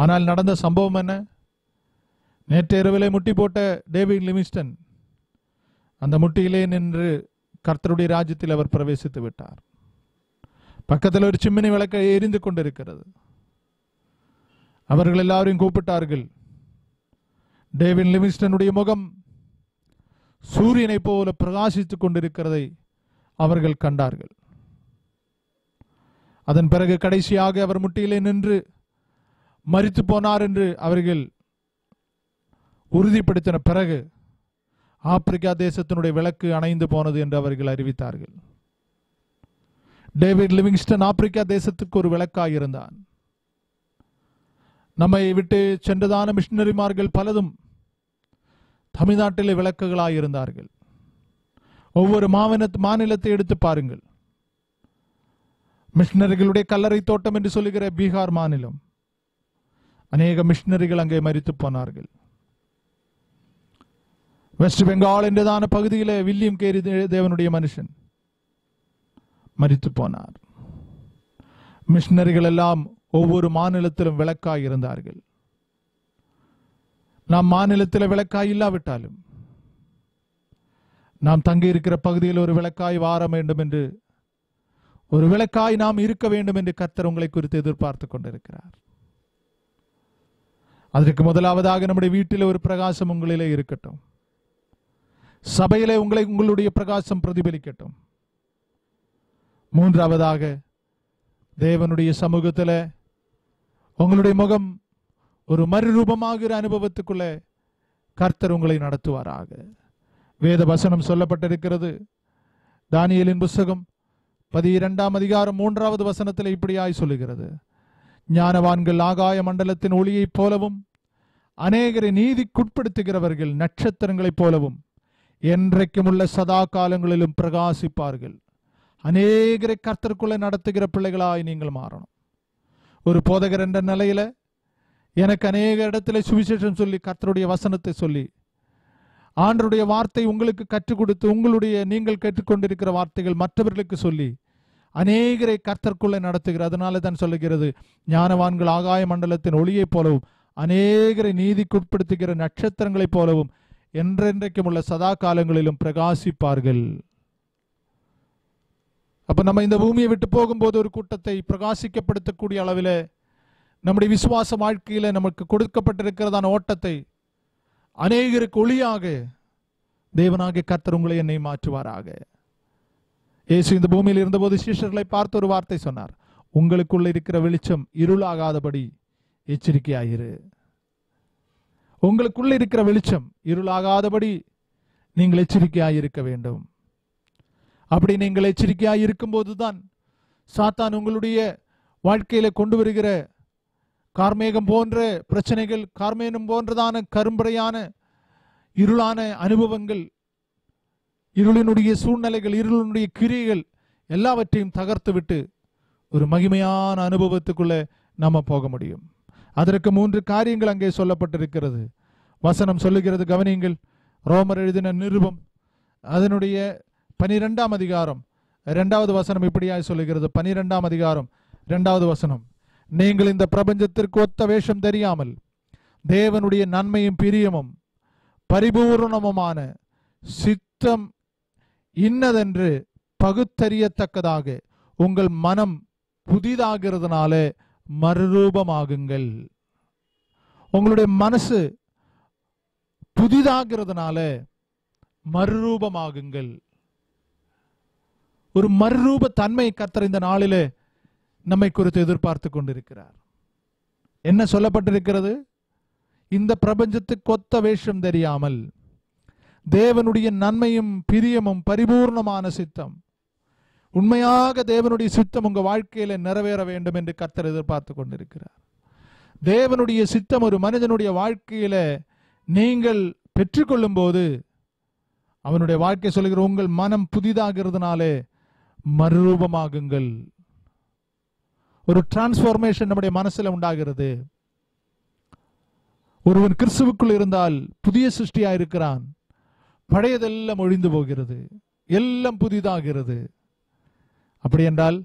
ஆனால் நடந்த சம்பவம் என்ன நேற்று இரவிலே முட்டி போட்ட டேவிட் லிமிஸ்டன் அந்த முட்டியிலே நின்று கர்த்தருடைய ராஜ்யத்தில் அவர் பிரவேசித்து விட்டார் பக்கத்தில் ஒரு சிம்மினி விளக்கை எரிந்து கொண்டிருக்கிறது அவர்கள் எல்லாரையும் கூப்பிட்டார்கள் டேவின் லிமிஸ்டனுடைய முகம் சூரியனை போல பிரகாசித்துக் கொண்டிருக்கிறதை அவர்கள் கண்டார்கள் அதன் பிறகு கடைசியாக அவர் முட்டியிலே நின்று மறித்து போனார் என்று அவர்கள் உறுதிப்படுத்தின பிறகு ஆப்பிரிக்கா தேசத்தினுடைய விளக்கு அணைந்து போனது என்று அவர்கள் அறிவித்தார்கள் டேவிட் லிவிங்ஸ்டன் ஆப்பிரிக்கா தேசத்துக்கு ஒரு விளக்காக இருந்தான் நம்மை விட்டு சென்றதான மிஷினரிமார்கள் பலதும் தமிழ்நாட்டிலே விளக்குகளாக இருந்தார்கள் ஒவ்வொரு மாவன மாநிலத்தை எடுத்து பாருங்கள் மிஷினரிகளுடைய கல்லறை தோட்டம் என்று சொல்லுகிற பீகார் மாநிலம் அநேக மிஷினரிகள் அங்கே மறித்து போனார்கள் வெஸ்ட் பெங்கால் என்றதான பகுதியில் வில்லியம் கேரி தேவனுடைய மனுஷன் மறித்து போனார் மிஷினரிகள் எல்லாம் ஒவ்வொரு மாநிலத்திலும் விளக்காய் இருந்தார்கள் நாம் மாநிலத்தில் விளக்காய் இல்லாவிட்டாலும் நாம் தங்கி இருக்கிற பகுதியில் ஒரு விளக்காய் வார வேண்டும் என்று ஒரு விளக்காய் நாம் இருக்க வேண்டும் என்று கத்தர் உங்களை குறித்து எதிர்பார்த்து கொண்டிருக்கிறார் அதற்கு முதலாவதாக நம்முடைய வீட்டில் ஒரு பிரகாசம் உங்களிலே இருக்கட்டும் சபையிலே உங்களை உங்களுடைய பிரகாசம் பிரதிபலிக்கட்டும் மூன்றாவதாக தேவனுடைய சமூகத்தில் உங்களுடைய முகம் ஒரு மறுரூபமாகிற அனுபவத்துக்குள்ள கர்த்தர் உங்களை நடத்துவாராக வேத வசனம் சொல்லப்பட்டிருக்கிறது தானியலின் புஸ்தகம் பதினிரெண்டாம் அதிகாரம் மூன்றாவது வசனத்தில் இப்படியாய் சொல்லுகிறது ஞானவான்கள் ஆகாய மண்டலத்தின் ஒளியைப் போலவும் அநேகரை நீதிக்குட்படுத்துகிறவர்கள் நட்சத்திரங்களைப் போலவும் என்றைக்கும் உள்ள சதா காலங்களிலும் பிரகாசிப்பார்கள் அநேகரை கர்த்தருக்குள்ளே நடத்துகிற பிள்ளைகளாய் நீங்கள் மாறணும் ஒரு போதகர் என்ற நிலையில எனக்கு அநேக இடத்துல சுவிசேஷம் சொல்லி கர்த்தருடைய வசனத்தை சொல்லி ஆண்டருடைய வார்த்தை உங்களுக்கு கற்றுக் கொடுத்து உங்களுடைய நீங்கள் கேட்டுக்கொண்டிருக்கிற வார்த்தைகள் மற்றவர்களுக்கு சொல்லி அநேகரை கர்த்தர்க்குள்ளே நடத்துகிற அதனால தான் சொல்லுகிறது ஞானவான்கள் ஆகாய மண்டலத்தின் ஒளியைப் போலவும் அநேகரை நீதிக்குட்படுத்துகிற நட்சத்திரங்களைப் போலவும் என்றென்றைக்கும் உள்ள சதா காலங்களிலும் பிரகாசிப்பார்கள் அப்போ நம்ம இந்த பூமியை விட்டு போகும்போது ஒரு கூட்டத்தை பிரகாசிக்கப்படுத்தக்கூடிய அளவில் நம்முடைய விசுவாச வாழ்க்கையில் நமக்கு கொடுக்கப்பட்டிருக்கிறதான ஓட்டத்தை அநேகருக்கு ஒளியாக தேவனாகிய கத்தர் உங்களை என்னை மாற்றுவாராக இயேசு இந்த பூமியில் இருந்தபோது சீஷர்களை பார்த்து ஒரு வார்த்தை சொன்னார் உங்களுக்குள்ள இருக்கிற வெளிச்சம் இருளாகாதபடி எச்சரிக்கையாயிரு உங்களுக்குள்ள இருக்கிற வெளிச்சம் இருளாகாதபடி நீங்கள் எச்சரிக்கையாக இருக்க வேண்டும் அப்படி நீங்கள் எச்சரிக்கையாக இருக்கும்போது தான் சாத்தான் உங்களுடைய வாழ்க்கையில கொண்டு வருகிற கார்மேகம் போன்ற பிரச்சனைகள் கார்மேகம் போன்றதான கரும்பறையான இருளான அனுபவங்கள் இருளினுடைய சூழ்நிலைகள் இருளினுடைய கிரியைகள் எல்லாவற்றையும் தகர்த்துவிட்டு ஒரு மகிமையான அனுபவத்துக்குள்ளே நம்ம போக முடியும் அதற்கு மூன்று காரியங்கள் அங்கே சொல்லப்பட்டிருக்கிறது வசனம் சொல்லுகிறது கவனியங்கள் ரோமர் எழுதின நிருபம் அதனுடைய பனிரெண்டாம் அதிகாரம் ரெண்டாவது வசனம் இப்படியாய் சொல்லுகிறது பனிரெண்டாம் அதிகாரம் ரெண்டாவது வசனம் நீங்கள் இந்த பிரபஞ்சத்திற்கு ஒத்த வேஷம் தெரியாமல் தேவனுடைய நன்மையும் பிரியமும் பரிபூர்ணமுமான சித்தம் இன்னதென்று பகுத்தறியத்தக்கதாக உங்கள் மனம் புதிதாகிறதுனால மறுரூபமாகுங்கள் உங்களுடைய மனசு புதிதாகிறதுனால மறுரூபமாகுங்கள் ஒரு மறுரூப தன்மை கத்திர இந்த நாளிலே நம்மை குறித்து எதிர்பார்த்து கொண்டிருக்கிறார் என்ன சொல்லப்பட்டிருக்கிறது இந்த பிரபஞ்சத்துக்கு கொத்த வேஷம் தெரியாமல் தேவனுடைய நன்மையும் பிரியமும் பரிபூர்ணமான சித்தம் உண்மையாக தேவனுடைய சித்தம் உங்கள் வாழ்க்கையில் நிறைவேற வேண்டும் என்று கர்த்தர் எதிர்பார்த்து கொண்டிருக்கிறார் தேவனுடைய சித்தம் ஒரு மனிதனுடைய வாழ்க்கையில நீங்கள் பெற்றுக்கொள்ளும் போது அவனுடைய வாழ்க்கை சொல்லுகிற உங்கள் மனம் புதிதாகிறதுனாலே மறுரூபமாகுங்கள் ஒரு டிரான்ஸ்ஃபார்மேஷன் நம்முடைய மனசில் உண்டாகிறது ஒருவன் கிறிஸ்துவுக்குள் இருந்தால் புதிய சிருஷ்டியா இருக்கிறான் பழையதெல்லாம் ஒழிந்து போகிறது எல்லாம் புதிதாகிறது அப்படி என்றால்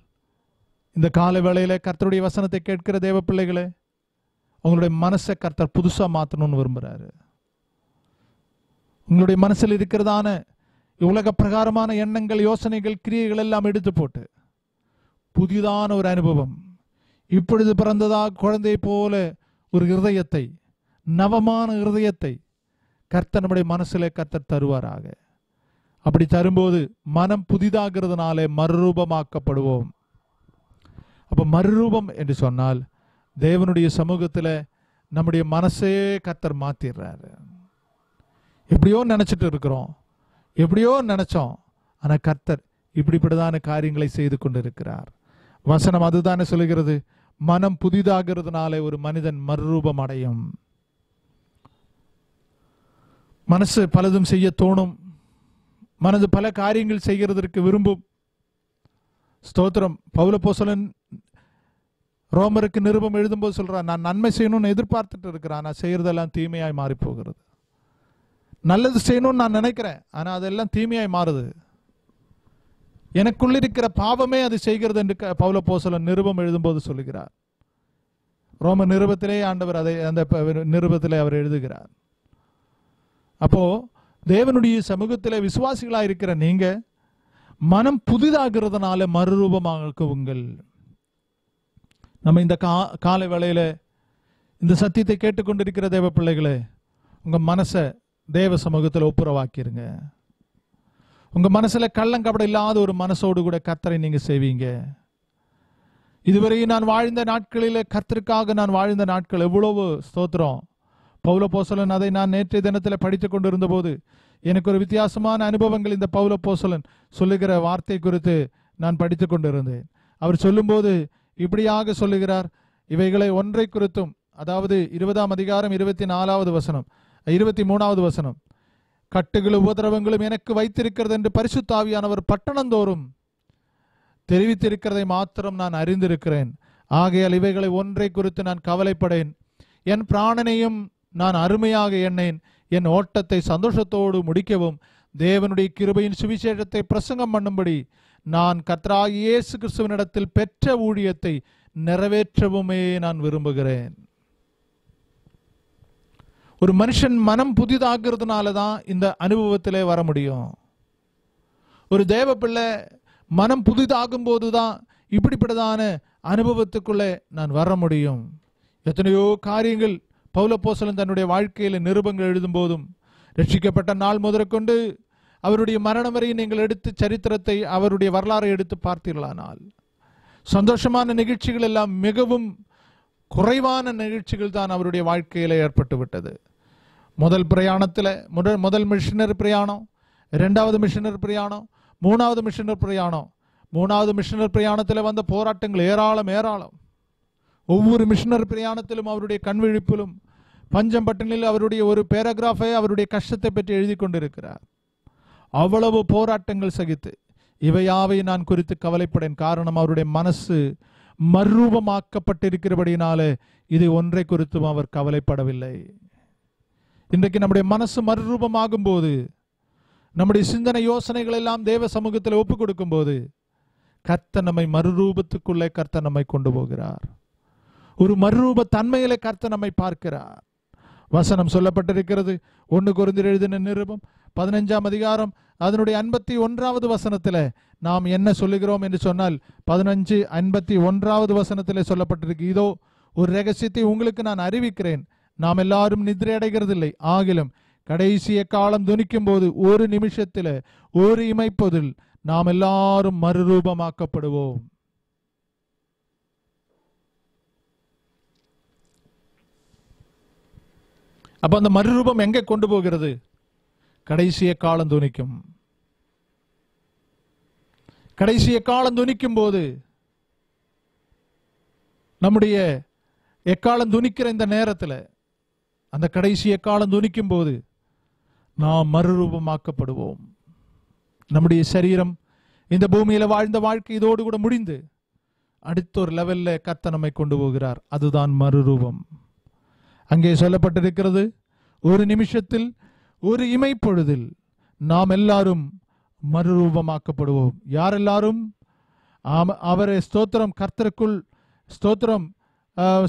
இந்த கால வேளையில கர்த்தருடைய வசனத்தை கேட்கிற தேவ பிள்ளைகளே உங்களுடைய மனசை கர்த்தர் புதுசாக மாற்றணும்னு விரும்புகிறாரு உங்களுடைய மனசில் இருக்கிறதான உலக பிரகாரமான எண்ணங்கள் யோசனைகள் கிரியைகள் எல்லாம் எடுத்து போட்டு புதிதான ஒரு அனுபவம் இப்பொழுது பிறந்ததா குழந்தை போல ஒரு இருதயத்தை நவமான இருதயத்தை கர்த்தர் நம்முடைய மனசில் கர்த்தர் தருவாராக அப்படி தரும்போது மனம் புதிதாகிறதுனாலே மறுரூபமாக்கப்படுவோம் அப்போ மறுரூபம் என்று சொன்னால் தேவனுடைய சமூகத்தில் நம்முடைய மனசே கர்த்தர் மாத்திடுறாரு எப்படியோ நினச்சிட்டு இருக்கிறோம் எப்படியோ நினச்சோம் ஆனால் கர்த்தர் இப்படிப்படிதான காரியங்களை செய்து கொண்டு இருக்கிறார் வசனம் அதுதானே சொல்லுகிறது மனம் புதிதாகிறதுனால ஒரு மனிதன் மறுரூபம் அடையும் மனசு பலதும் செய்ய தோணும் மனது பல காரியங்கள் செய்கிறதற்கு விரும்பும் ஸ்தோத்திரம் பௌலபோசலன் ரோமருக்கு நிருபம் எழுதும்போது சொல்கிறான் நான் நன்மை செய்யணும்னு எதிர்பார்த்துட்டு இருக்கிறான் நான் செய்கிறதெல்லாம் தீமையாய் மாறி போகிறது நல்லது செய்யணும்னு நான் நினைக்கிறேன் ஆனால் அதெல்லாம் தீமையாய் மாறுது எனக்குள்ள இருக்கிற பாவமே அது செய்கிறது என்று பவுல போசலன் நிருபம் எழுதும்போது சொல்லுகிறார் ரோம நிருபத்திலே ஆண்டவர் அதை அந்த நிருபத்திலே அவர் எழுதுகிறார் அப்போ தேவனுடைய சமூகத்தில் விசுவாசிகளாக இருக்கிற நீங்க மனம் புதிதாகிறதுனால மறுரூபமாக்குவுங்கள் நம்ம இந்த கா காலை வேளையில் இந்த சத்தியத்தை கேட்டுக்கொண்டிருக்கிற தேவ பிள்ளைகளே உங்கள் மனசை தேவ சமூகத்தில் ஒப்புரவாக்கிருங்க உங்கள் மனசில் கள்ளங்கபடம் இல்லாத ஒரு மனசோடு கூட கத்தரை நீங்கள் செய்வீங்க இதுவரை நான் வாழ்ந்த நாட்களில் கர்த்தருக்காக நான் வாழ்ந்த நாட்கள் எவ்வளவு ஸ்தோத்திரம் பௌல போசலன் அதை நான் நேற்றைய தினத்தில் படித்து கொண்டிருந்த போது எனக்கு ஒரு வித்தியாசமான அனுபவங்கள் இந்த பௌல போசலன் சொல்லுகிற வார்த்தை குறித்து நான் படித்து கொண்டிருந்தேன் அவர் சொல்லும்போது இப்படியாக சொல்லுகிறார் இவைகளை ஒன்றை குறித்தும் அதாவது இருபதாம் அதிகாரம் இருபத்தி நாலாவது வசனம் இருபத்தி மூணாவது வசனம் கட்டுகளும் உபதிரவங்களும் எனக்கு வைத்திருக்கிறது என்று பரிசுத்தாவியானவர் பட்டணந்தோறும் தெரிவித்திருக்கிறதை மாத்திரம் நான் அறிந்திருக்கிறேன் ஆகையால் இவைகளை ஒன்றை குறித்து நான் கவலைப்படேன் என் பிராணனையும் நான் அருமையாக எண்ணேன் என் ஓட்டத்தை சந்தோஷத்தோடு முடிக்கவும் தேவனுடைய கிருபையின் சுவிசேஷத்தை பிரசங்கம் பண்ணும்படி நான் கத்ராகியேசு கிறிஸ்துவனிடத்தில் பெற்ற ஊழியத்தை நிறைவேற்றவுமே நான் விரும்புகிறேன் ஒரு மனுஷன் மனம் புதிதாகிறதுனால தான் இந்த அனுபவத்திலே வர முடியும் ஒரு தேவ பிள்ளை மனம் புதிதாகும் போது தான் இப்படிப்பட்டதான அனுபவத்துக்குள்ளே நான் வர முடியும் எத்தனையோ காரியங்கள் பௌலப்போசலன் தன்னுடைய வாழ்க்கையில் நிருபங்கள் எழுதும்போதும் ரட்சிக்கப்பட்ட நாள் முதற்கொண்டு அவருடைய மரணம் வரை நீங்கள் எடுத்து சரித்திரத்தை அவருடைய வரலாறை எடுத்து பார்த்தீர்களானால் சந்தோஷமான நிகழ்ச்சிகள் எல்லாம் மிகவும் குறைவான நிகழ்ச்சிகள் தான் அவருடைய வாழ்க்கையில் ஏற்பட்டு விட்டது முதல் பிரயாணத்தில் முதல் முதல் மிஷினர் பிரயாணம் ரெண்டாவது மிஷினர் பிரயாணம் மூணாவது மிஷினர் பிரயாணம் மூணாவது மிஷினர் பிரயாணத்தில் வந்த போராட்டங்கள் ஏராளம் ஏராளம் ஒவ்வொரு மிஷினர் பிரயாணத்திலும் அவருடைய கண்விழிப்பிலும் பஞ்சம் அவருடைய ஒரு பேராகிராஃபை அவருடைய கஷ்டத்தை பற்றி எழுதி கொண்டிருக்கிறார் அவ்வளவு போராட்டங்கள் சகித்து இவையாவை நான் குறித்து கவலைப்படேன் காரணம் அவருடைய மனசு மறுரூபமாக்கப்பட்டிருக்கிறபடினாலே இது ஒன்றை குறித்தும் அவர் கவலைப்படவில்லை இன்றைக்கு நம்முடைய மனசு மறுரூபமாகும் போது நம்முடைய சிந்தனை யோசனைகள் எல்லாம் தேவ சமூகத்தில் ஒப்பு கொடுக்கும் போது கர்த்த நம்மை மறுரூபத்துக்குள்ளே கர்த்த நம்மை கொண்டு போகிறார் ஒரு மறுரூப தன்மையிலே கர்த்த நம்மை பார்க்கிறார் வசனம் சொல்லப்பட்டிருக்கிறது ஒன்று குறைந்து எழுதின நிருபம் பதினஞ்சாம் அதிகாரம் அதனுடைய ஐம்பத்தி ஒன்றாவது வசனத்தில் நாம் என்ன சொல்லுகிறோம் என்று சொன்னால் பதினஞ்சு ஐம்பத்தி ஒன்றாவது வசனத்தில் சொல்லப்பட்டிருக்கு இதோ ஒரு ரகசியத்தை உங்களுக்கு நான் அறிவிக்கிறேன் நாம் எல்லாரும் நிதிரையடைகிறதில்லை ஆகிலும் கடைசிய காலம் துணிக்கும் போது ஒரு நிமிஷத்தில் ஒரு இமைப்பதில் நாம் எல்லாரும் மறுரூபமாக்கப்படுவோம் அப்போ அந்த மறுரூபம் எங்கே கொண்டு போகிறது கடைசிய காலம் துணிக்கும் கடைசிய காலம் துணிக்கும் போது நம்முடைய எக்காலம் துணிக்கிற இந்த நேரத்தில் அந்த கடைசிய காலம் துணிக்கும் போது நாம் மறுரூபமாக்கப்படுவோம் நம்முடைய சரீரம் இந்த பூமியில் வாழ்ந்த வாழ்க்கை இதோடு கூட முடிந்து அடுத்த ஒரு லெவலில் கத்த நம்மை கொண்டு போகிறார் அதுதான் மறுரூபம் அங்கே சொல்லப்பட்டிருக்கிறது ஒரு நிமிஷத்தில் ஒரு இமைப்பொழுதில் நாம் எல்லாரும் மறுரூபமாக்கப்படுவோம் யார் எல்லாரும் அவரை ஸ்தோத்திரம் கர்த்தருக்குள் ஸ்தோத்திரம்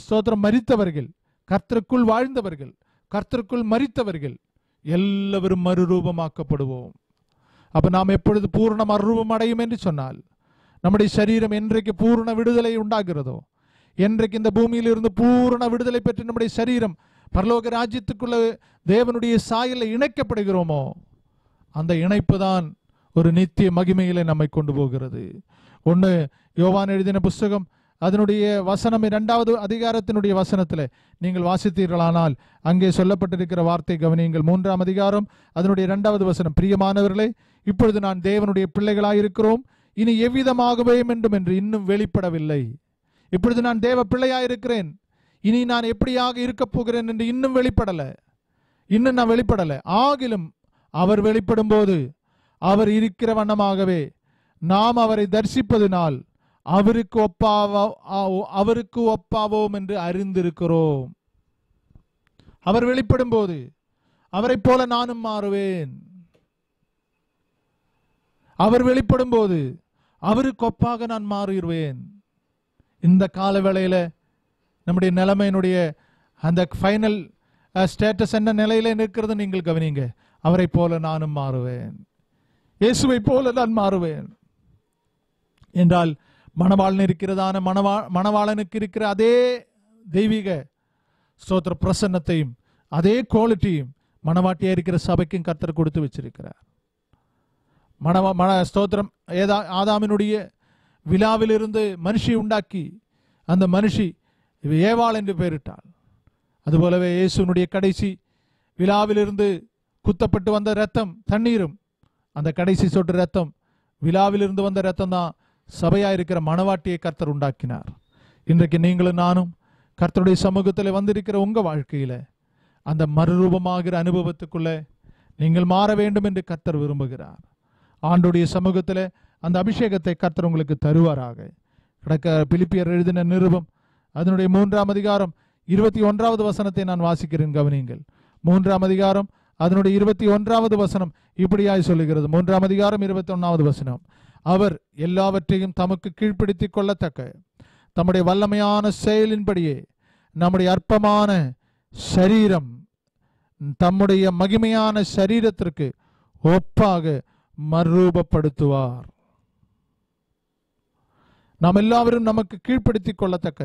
ஸ்தோத்திரம் மறித்தவர்கள் கர்த்தருக்குள் வாழ்ந்தவர்கள் கர்த்தருக்குள் மறித்தவர்கள் எல்லோரும் மறுரூபமாக்கப்படுவோம் அப்போ நாம் எப்பொழுது பூர்ண மறுரூபம் அடையும் என்று சொன்னால் நம்முடைய சரீரம் என்றைக்கு பூர்ண விடுதலை உண்டாகிறதோ என்றைக்கு இந்த பூமியிலிருந்து பூர்ண விடுதலை பெற்று நம்முடைய சரீரம் பரலோக ராஜ்யத்துக்குள்ள தேவனுடைய சாயல இணைக்கப்படுகிறோமோ அந்த இணைப்பு தான் ஒரு நித்திய மகிமையில நம்மை கொண்டு போகிறது ஒன்று யோவான் எழுதின புஸ்தகம் அதனுடைய வசனம் இரண்டாவது அதிகாரத்தினுடைய வசனத்தில் நீங்கள் வாசித்தீர்களானால் அங்கே சொல்லப்பட்டிருக்கிற வார்த்தை கவனியுங்கள் மூன்றாம் அதிகாரம் அதனுடைய இரண்டாவது வசனம் பிரியமானவர்களே இப்பொழுது நான் தேவனுடைய பிள்ளைகளாயிருக்கிறோம் இனி எவ்விதமாகவே வேண்டும் என்று இன்னும் வெளிப்படவில்லை இப்பொழுது நான் தேவ பிள்ளையாயிருக்கிறேன் இனி நான் எப்படியாக இருக்கப் போகிறேன் என்று இன்னும் வெளிப்படலை இன்னும் நான் வெளிப்படலை ஆகிலும் அவர் வெளிப்படும் போது அவர் இருக்கிற வண்ணமாகவே நாம் அவரை தரிசிப்பதனால் அவருக்கு ஒப்பாவோ அவருக்கு ஒப்பாவோம் என்று அறிந்திருக்கிறோம் அவர் வெளிப்படும் போது அவரை போல நானும் மாறுவேன் அவர் வெளிப்படும் போது அவருக்கு ஒப்பாக நான் மாறிடுவேன் இந்த கால வேளையில நம்முடைய நிலைமையினுடைய அந்த ஃபைனல் ஸ்டேட்டஸ் என்ன நிலையில் இருக்கிறது நீங்கள் கவனிங்க அவரை போல நானும் மாறுவேன் இயேசுவை போல நான் மாறுவேன் என்றால் மணவாளன் இருக்கிறதான மணவா மணவாளனுக்கு இருக்கிற அதே தெய்வீக ஸ்தோத்திர பிரசன்னத்தையும் அதே குவாலிட்டியும் மணவாட்டியாக இருக்கிற சபைக்கும் கத்தர் கொடுத்து வச்சிருக்கிறார் மணவா மன ஸ்தோத்திரம் ஏதா ஆதாமினுடைய விழாவிலிருந்து மனுஷி உண்டாக்கி அந்த மனுஷி இவ ஏவாள் என்று பெயரிட்டாள் அதுபோலவே இயேசுனுடைய கடைசி விழாவிலிருந்து குத்தப்பட்டு வந்த ரத்தம் தண்ணீரும் அந்த கடைசி சொட்டு ரத்தம் விழாவிலிருந்து வந்த ரத்தம் தான் சபையாக இருக்கிற மனவாட்டியை கர்த்தர் உண்டாக்கினார் இன்றைக்கு நீங்களும் நானும் கர்த்தருடைய சமூகத்தில் வந்திருக்கிற உங்கள் வாழ்க்கையில் அந்த மறுரூபமாகிற அனுபவத்துக்குள்ளே நீங்கள் மாற வேண்டும் என்று கர்த்தர் விரும்புகிறார் ஆண்டுடைய சமூகத்தில் அந்த அபிஷேகத்தை கர்த்தர் உங்களுக்கு தருவாராக கிடக்க பிலிப்பியர் எழுதின நிருபம் அதனுடைய மூன்றாம் அதிகாரம் இருபத்தி ஒன்றாவது வசனத்தை நான் வாசிக்கிறேன் கவனியுங்கள் மூன்றாம் அதிகாரம் அதனுடைய இருபத்தி ஒன்றாவது வசனம் இப்படியாய் சொல்லுகிறது மூன்றாம் அதிகாரம் இருபத்தி ஒன்றாவது வசனம் அவர் எல்லாவற்றையும் தமக்கு கீழ்ப்படுத்தி கொள்ளத்தக்க தம்முடைய வல்லமையான செயலின்படியே நம்முடைய அற்பமான சரீரம் தம்முடைய மகிமையான சரீரத்திற்கு ஒப்பாக மறுரூபப்படுத்துவார் நாம் எல்லாவரும் நமக்கு கீழ்ப்படுத்திக் கொள்ளத்தக்க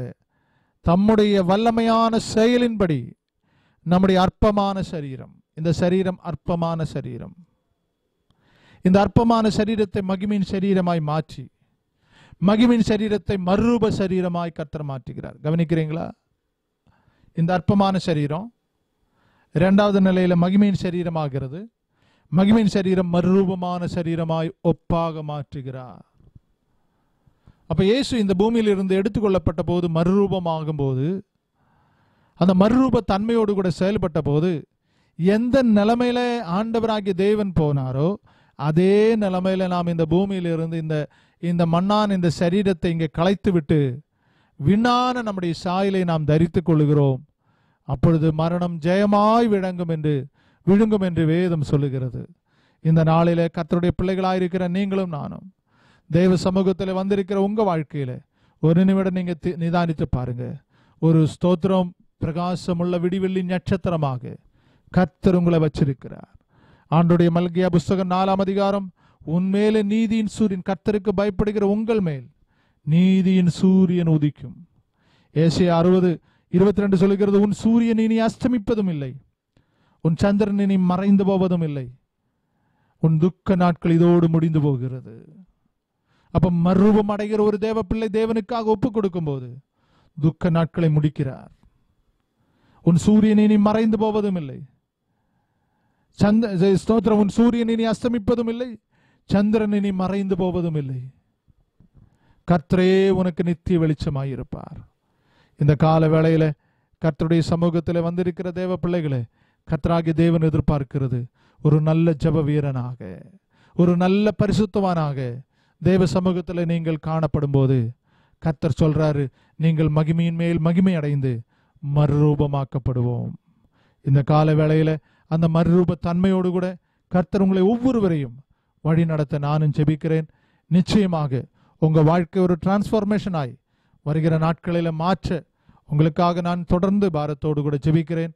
தம்முடைய வல்லமையான செயலின்படி நம்முடைய அற்பமான சரீரம் இந்த சரீரம் அற்பமான சரீரம் இந்த அற்பமான சரீரத்தை மகிமின் சரீரமாய் மாற்றி மகிமின் சரீரத்தை மறுரூப சரீரமாய் கர்த்தர் மாற்றுகிறார் கவனிக்கிறீங்களா இந்த அற்பமான சரீரம் இரண்டாவது நிலையில் மகிமையின் சரீரமாகிறது மகிமின் சரீரம் மறுரூபமான சரீரமாய் ஒப்பாக மாற்றுகிறார் அப்போ இயேசு இந்த பூமியிலிருந்து எடுத்துக்கொள்ளப்பட்ட போது மறுரூபமாகும் போது அந்த மறுரூப தன்மையோடு கூட செயல்பட்ட போது எந்த நிலைமையில ஆண்டவராகிய தேவன் போனாரோ அதே நிலைமையில நாம் இந்த பூமியிலிருந்து இந்த இந்த மண்ணான் இந்த சரீரத்தை இங்கே களைத்து விட்டு விண்ணான நம்முடைய சாயலை நாம் தரித்து கொள்கிறோம் அப்பொழுது மரணம் ஜெயமாய் விளங்கும் என்று விழுங்கும் என்று வேதம் சொல்லுகிறது இந்த நாளில கத்தருடைய பிள்ளைகளாயிருக்கிற நீங்களும் நானும் தெய்வ சமூகத்தில் வந்திருக்கிற உங்கள் வாழ்க்கையில் ஒரு நிமிடம் நீங்கள் நிதானித்து பாருங்க ஒரு ஸ்தோத்திரம் பிரகாசமுள்ள விடிவெள்ளி நட்சத்திரமாக கர்த்தர் உங்களை வச்சிருக்கிறார் ஆண்டுடைய மல்கியா புஸ்தகம் நாலாம் அதிகாரம் உன்மேலே நீதியின் சூரியன் கர்த்தருக்கு பயப்படுகிற உங்கள் மேல் நீதியின் சூரியன் உதிக்கும் ஏசிய அறுபது இருபத்தி ரெண்டு சொல்லுகிறது உன் சூரியன் இனி அஸ்தமிப்பதும் இல்லை உன் சந்திரன் இனி மறைந்து போவதும் இல்லை உன் துக்க நாட்கள் இதோடு முடிந்து போகிறது அப்போ மறுரூபம் அடைகிற ஒரு தேவ பிள்ளை தேவனுக்காக ஒப்பு கொடுக்கும்போது துக்க நாட்களை முடிக்கிறார் உன் சூரியன் இனி மறைந்து போவதும் இல்லை சந்த ஸ்தோத்திரம் உன் சூரியன் இனி அஸ்தமிப்பதும் இல்லை சந்திரன் இனி மறைந்து போவதும் இல்லை கர்த்தரே உனக்கு நித்திய வெளிச்சமாயிருப்பார் இந்த கால வேளையில கர்த்தருடைய சமூகத்தில் வந்திருக்கிற தேவ பிள்ளைகளை கர்த்தராகி தேவன் எதிர்பார்க்கிறது ஒரு நல்ல ஜப வீரனாக ஒரு நல்ல பரிசுத்தவானாக தேவ சமூகத்தில் நீங்கள் காணப்படும் போது கத்தர் சொல்றாரு நீங்கள் மகிமையின் மேல் மகிமை அடைந்து மறுரூபமாக்கப்படுவோம் இந்த கால வேளையில் அந்த மறுரூப தன்மையோடு கூட கர்த்தர் உங்களை ஒவ்வொருவரையும் வழி நடத்த நானும் செபிக்கிறேன் நிச்சயமாக உங்கள் வாழ்க்கை ஒரு டிரான்ஸ்ஃபார்மேஷன் ஆய் வருகிற நாட்களில் மாற்ற உங்களுக்காக நான் தொடர்ந்து பாரத்தோடு கூட ஜெபிக்கிறேன்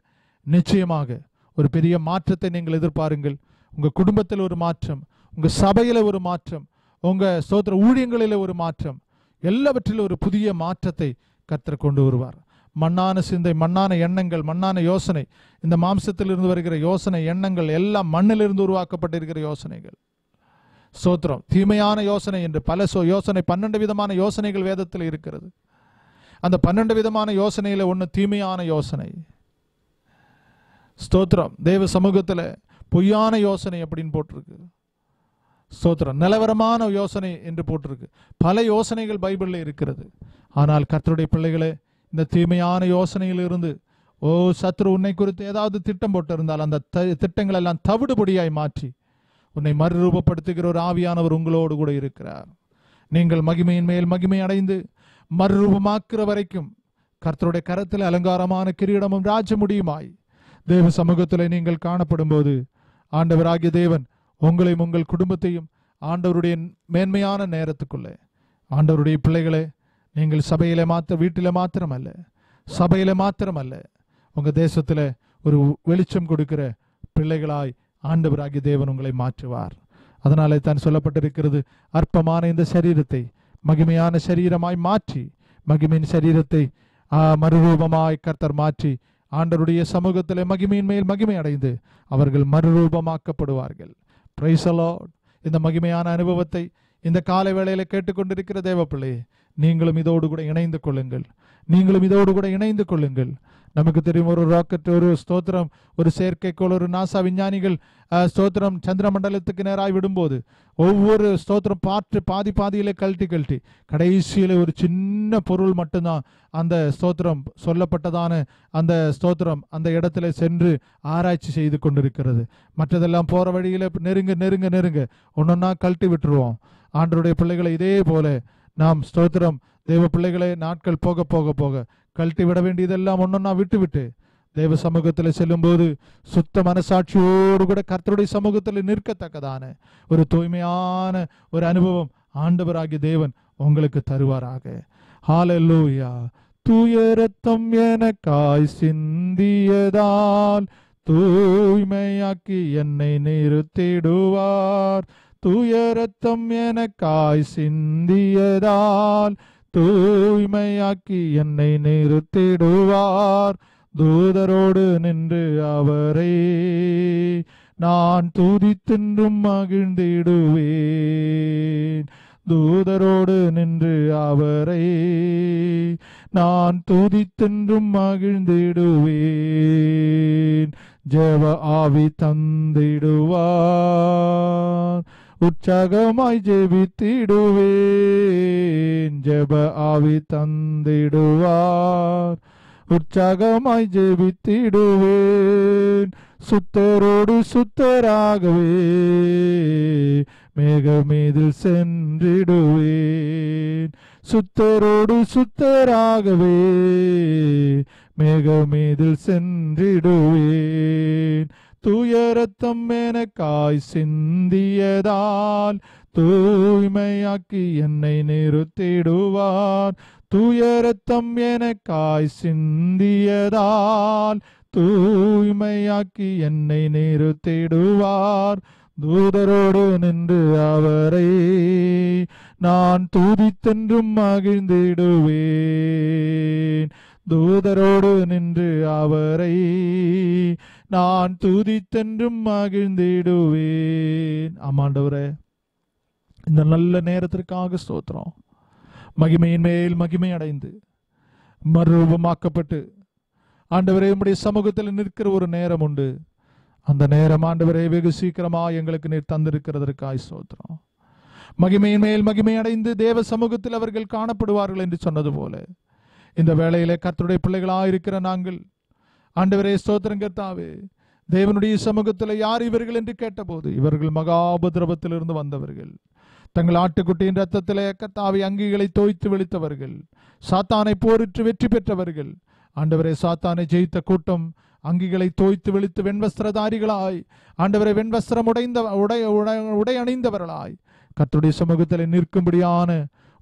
நிச்சயமாக ஒரு பெரிய மாற்றத்தை நீங்கள் எதிர்பாருங்கள் உங்கள் குடும்பத்தில் ஒரு மாற்றம் உங்கள் சபையில் ஒரு மாற்றம் உங்கள் சோதர ஊழியங்களில் ஒரு மாற்றம் எல்லாவற்றிலும் ஒரு புதிய மாற்றத்தை கத்தர் கொண்டு வருவார் மண்ணான சிந்தை மண்ணான எண்ணங்கள் மண்ணான யோசனை இந்த மாம்சத்திலிருந்து வருகிற யோசனை எண்ணங்கள் எல்லாம் மண்ணிலிருந்து உருவாக்கப்பட்டிருக்கிற யோசனைகள் சோத்திரம் தீமையான யோசனை என்று பல சோ யோசனை பன்னெண்டு விதமான யோசனைகள் வேதத்தில் இருக்கிறது அந்த பன்னெண்டு விதமான யோசனையில் ஒன்று தீமையான யோசனை ஸ்தோத்திரம் தேவ சமூகத்தில் பொய்யான யோசனை அப்படின்னு போட்டிருக்கு சோத்திரம் நிலவரமான யோசனை என்று போட்டிருக்கு பல யோசனைகள் பைபிளில் இருக்கிறது ஆனால் கர்த்தருடைய பிள்ளைகளே இந்த தீமையான யோசனையிலிருந்து ஓ சத்ரு உன்னை குறித்து ஏதாவது திட்டம் போட்டிருந்தால் அந்த த எல்லாம் தவிடுபடியாய் மாற்றி உன்னை மறுரூபப்படுத்துகிற ஒரு ஆவியானவர் உங்களோடு கூட இருக்கிறார் நீங்கள் மகிமையின் மேல் மகிமை அடைந்து மறுரூபமாக்குற வரைக்கும் கர்த்தருடைய கரத்தில் அலங்காரமான கிரீடமும் ராஜ முடியுமாய் தேவ சமூகத்தில் நீங்கள் காணப்படும் போது ஆண்டவராகிய தேவன் உங்களையும் உங்கள் குடும்பத்தையும் ஆண்டவருடைய மேன்மையான நேரத்துக்குள்ளே ஆண்டவருடைய பிள்ளைகளே நீங்கள் சபையில மாத்திர வீட்டில மாத்திரமல்ல சபையில் மாத்திரமல்ல உங்கள் தேசத்தில் ஒரு வெளிச்சம் கொடுக்கிற பிள்ளைகளாய் ஆண்டவராகிய தேவன் உங்களை மாற்றுவார் அதனாலே தான் சொல்லப்பட்டிருக்கிறது அற்பமான இந்த சரீரத்தை மகிமையான சரீரமாய் மாற்றி மகிமையின் சரீரத்தை மறுரூபமாய் கர்த்தர் மாற்றி ஆண்டருடைய சமூகத்தில் மகிமையின் மேல் மகிமை அடைந்து அவர்கள் மறுரூபமாக்கப்படுவார்கள் பிரைசலோட் இந்த மகிமையான அனுபவத்தை இந்த காலை வேளையில் கேட்டுக்கொண்டிருக்கிற தேவப்பிள்ளை நீங்களும் இதோடு கூட இணைந்து கொள்ளுங்கள் நீங்களும் இதோடு கூட இணைந்து கொள்ளுங்கள் நமக்கு தெரியும் ஒரு ராக்கெட் ஒரு ஸ்தோத்திரம் ஒரு செயற்கைக்கோள் நாசா விஞ்ஞானிகள் ஸ்தோத்திரம் சந்திர மண்டலத்துக்கு நேராக விடும்போது ஒவ்வொரு ஸ்தோத்திரம் பாட்டு பாதி பாதியிலே கழட்டி கழட்டி கடைசியில் ஒரு சின்ன பொருள் மட்டும்தான் அந்த ஸ்தோத்திரம் சொல்லப்பட்டதான அந்த ஸ்தோத்திரம் அந்த இடத்துல சென்று ஆராய்ச்சி செய்து கொண்டிருக்கிறது மற்றதெல்லாம் போகிற வழியில் நெருங்க நெருங்க நெருங்க ஒன்றா கழட்டி விட்டுருவோம் ஆண்டருடைய பிள்ளைகளை இதே போல நாம் ஸ்தோத்திரம் தெய்வ பிள்ளைகளை நாட்கள் போக போக போக கழட்டி விட வேண்டியதெல்லாம் ஒன்றொன்னா விட்டு விட்டு தெய்வ சமூகத்தில் செல்லும்போது சுத்த மனசாட்சியோடு கூட கர்த்தருடைய சமூகத்தில் நிற்கத்தக்கதான ஒரு தூய்மையான ஒரு அனுபவம் ஆண்டவராகிய தேவன் உங்களுக்கு தருவாராக ஹாலலூயா தூய ரத்தம் எனக்காய் சிந்தியதால் தூய்மையாக்கி என்னை நிறுத்திடுவார் தூய ரத்தம் எனக்காய் சிந்தியதால் தூய்மையாக்கி என்னை நிறுத்திடுவார் தூதரோடு நின்று அவரே நான் தூதி தின்றும் மகிழ்ந்திடுவேன் தூதரோடு நின்று அவரை நான் தூதி தின்றும் மகிழ்ந்திடுவேன் ஜெவ ஆவி தந்திடுவார் உற்சாகமாய் ஜெபித்திடுவேன் ஜெப ஆவி தந்திடுவார் உற்சாகமாய் ஜெபித்திடுவேன் சுத்தரோடு சுத்தராகவே மேகமீதில் சென்றிடுவேன் சுத்தரோடு சுத்தராகவே மேகமீதில் சென்றிடுவேன் துயரத்தம் எனக்காய் சிந்தியதால் தூய்மையாக்கி என்னை நிறுத்திடுவார் துயரத்தம் எனக்காய் சிந்தியதால் தூய்மையாக்கி என்னை நிறுத்திடுவார் தூதரோடு நின்று அவரை நான் தூதித்தென்றும் மகிழ்ந்திடுவேன் தூதரோடு நின்று அவரை நான் துதித்தென்றும் மகிழ்ந்திடுவேன் ஆமாண்டவரே இந்த நல்ல நேரத்திற்காக ஸ்தோத்திரம் மகிமையின் மேல் மகிமை அடைந்து மறுரூபமாக்கப்பட்டு ஆண்டவரே உடைய சமூகத்தில் நிற்கிற ஒரு நேரம் உண்டு அந்த நேரம் ஆண்டவரே வெகு சீக்கிரமாக எங்களுக்கு நீர் தந்திருக்கிறதற்காய் சோத்திரம் மகிமையின் மேல் மகிமை அடைந்து தேவ சமூகத்தில் அவர்கள் காணப்படுவார்கள் என்று சொன்னது போல இந்த வேளையிலே கத்தருடைய பிள்ளைகளாக இருக்கிற நாங்கள் ஆண்டவரே ஸ்தோத்திரம் கர்த்தாவே தேவனுடைய சமூகத்தில் யார் இவர்கள் என்று கேட்டபோது இவர்கள் மகாபதிரவத்திலிருந்து வந்தவர்கள் தங்கள் ஆட்டுக்குட்டியின் ரத்தத்தில் கத்தாவை அங்கிகளை தோய்த்து வெளித்தவர்கள் சாத்தானை போரிட்டு வெற்றி பெற்றவர்கள் ஆண்டவரை சாத்தானை ஜெயித்த கூட்டம் அங்கிகளை தோய்த்து வெளித்து வெண்வஸ்திரதாரிகளாய் ஆண்டவரை வெண்வஸ்திரம் உடைந்த உடை உடை அணிந்தவர்களாய் கத்துடைய சமூகத்தில் நிற்கும்படியான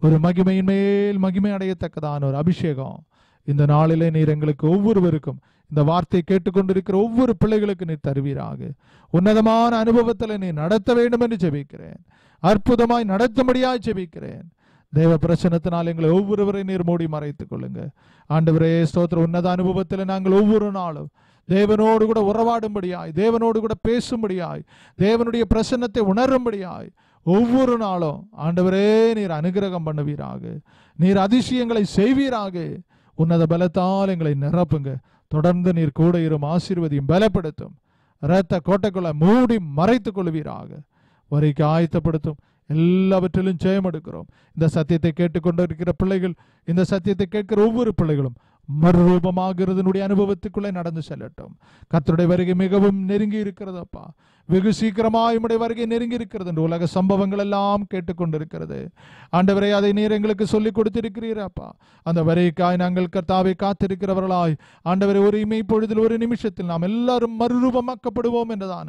ஒரு மகிமையின் மேல் மகிமை அடையத்தக்கதான ஒரு அபிஷேகம் இந்த நாளிலே நீர் எங்களுக்கு ஒவ்வொருவருக்கும் இந்த வார்த்தை கேட்டுக்கொண்டிருக்கிற ஒவ்வொரு பிள்ளைகளுக்கு நீ தருவீராக உன்னதமான அனுபவத்தில் நீ நடத்த வேண்டும் என்று ஜெபிக்கிறேன் அற்புதமாய் நடத்தும்படியாய் ஜெபிக்கிறேன் தேவ பிரச்சனத்தினால் எங்களை ஒவ்வொருவரையும் நீர் மூடி மறைத்துக் கொள்ளுங்க ஆண்டவரே ஸ்தோத்திர உன்னத அனுபவத்தில் நாங்கள் ஒவ்வொரு நாளும் தேவனோடு கூட உறவாடும்படியாய் தேவனோடு கூட பேசும்படியாய் தேவனுடைய பிரசன்னத்தை உணரும்படியாய் ஒவ்வொரு நாளும் ஆண்டவரே நீர் அனுகிரகம் பண்ணுவீராக நீர் அதிசயங்களை செய்வீராக உன்னத பலத்தால் எங்களை நிரப்புங்க தொடர்ந்து நீர் கூட இரும் ஆசீர்வதியும் பலப்படுத்தும் இரத்த கோட்டைக்குள்ள மூடி மறைத்துக் கொள்வீராக வரைக்கு ஆயத்தப்படுத்தும் எல்லாவற்றிலும் ஜெயம் எடுக்கிறோம் இந்த சத்தியத்தை கேட்டுக்கொண்டிருக்கிற பிள்ளைகள் இந்த சத்தியத்தை கேட்கிற ஒவ்வொரு பிள்ளைகளும் மறுரூபமாகிறதுனுடைய அனுபவத்துக்குள்ளே நடந்து செல்லட்டும் கத்தருடைய வருகை மிகவும் நெருங்கி இருக்கிறதப்பா வெகு சீக்கிரமாய் உடைய வருகை நெருங்கி இருக்கிறது என்று உலக சம்பவங்கள் எல்லாம் கேட்டுக்கொண்டிருக்கிறது ஆண்டவரை அதை நீர் எங்களுக்கு சொல்லி கொடுத்திருக்கிறீராப்பா அந்த வரைக்காய் நாங்கள் கர்த்தாவை காத்திருக்கிறவர்களாய் ஆண்டவரை ஒரு இமை பொழுதில் ஒரு நிமிஷத்தில் நாம் எல்லாரும் மறுரூபமாக்கப்படுவோம் என்றதான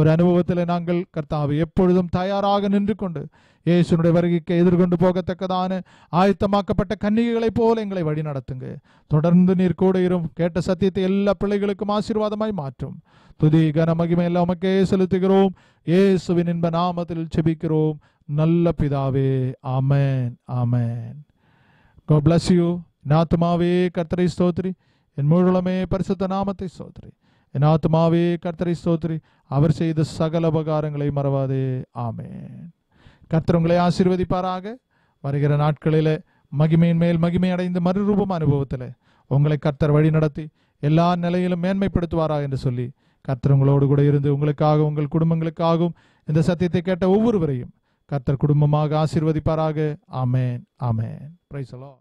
ஒரு அனுபவத்தில் நாங்கள் கர்த்தாவை எப்பொழுதும் தயாராக நின்று கொண்டு இயேசுனுடைய வருகைக்கு எதிர்கொண்டு போகத்தக்கதான ஆயத்தமாக்கப்பட்ட கன்னிகைகளைப் போல எங்களை வழி நடத்துங்க தொடர்ந்து நீர் கூட இரும் கேட்ட சத்தியத்தை எல்லா பிள்ளைகளுக்கும் ஆசீர்வாதமாய் மாற்றும் துதி கன மகிமை எல்லாம் உமக்கே செலுத்துகிறோம் இயேசுவின் இன்ப நாமத்தில் செபிக்கிறோம் நல்ல பிதாவே ஆமேன் ஆமேன் கோ பிளஸ் யூ நாத்துமாவே கர்த்தரை ஸ்தோத்ரி என் முழுமே பரிசுத்த நாமத்தை ஸ்தோத்ரி என் ஆத்மாவே கர்த்தரை ஸ்தோத்ரி அவர் செய்த சகல உபகாரங்களை மறவாதே ஆமேன் கர்த்தர் உங்களை ஆசீர்வதிப்பாராக வருகிற நாட்களில் மகிமையின் மேல் மகிமை அடைந்த மறுரூபம் அனுபவத்தில் உங்களை கர்த்தர் வழி நடத்தி எல்லா நிலையிலும் மேன்மைப்படுத்துவாரா என்று சொல்லி கர்த்தர் உங்களோடு கூட இருந்து உங்களுக்காக உங்கள் குடும்பங்களுக்காகவும் இந்த சத்தியத்தை கேட்ட ஒவ்வொருவரையும் கர்த்தர் குடும்பமாக ஆசீர்வதிப்பாராக ஆமேன் ஆமேன் பிரைசலோ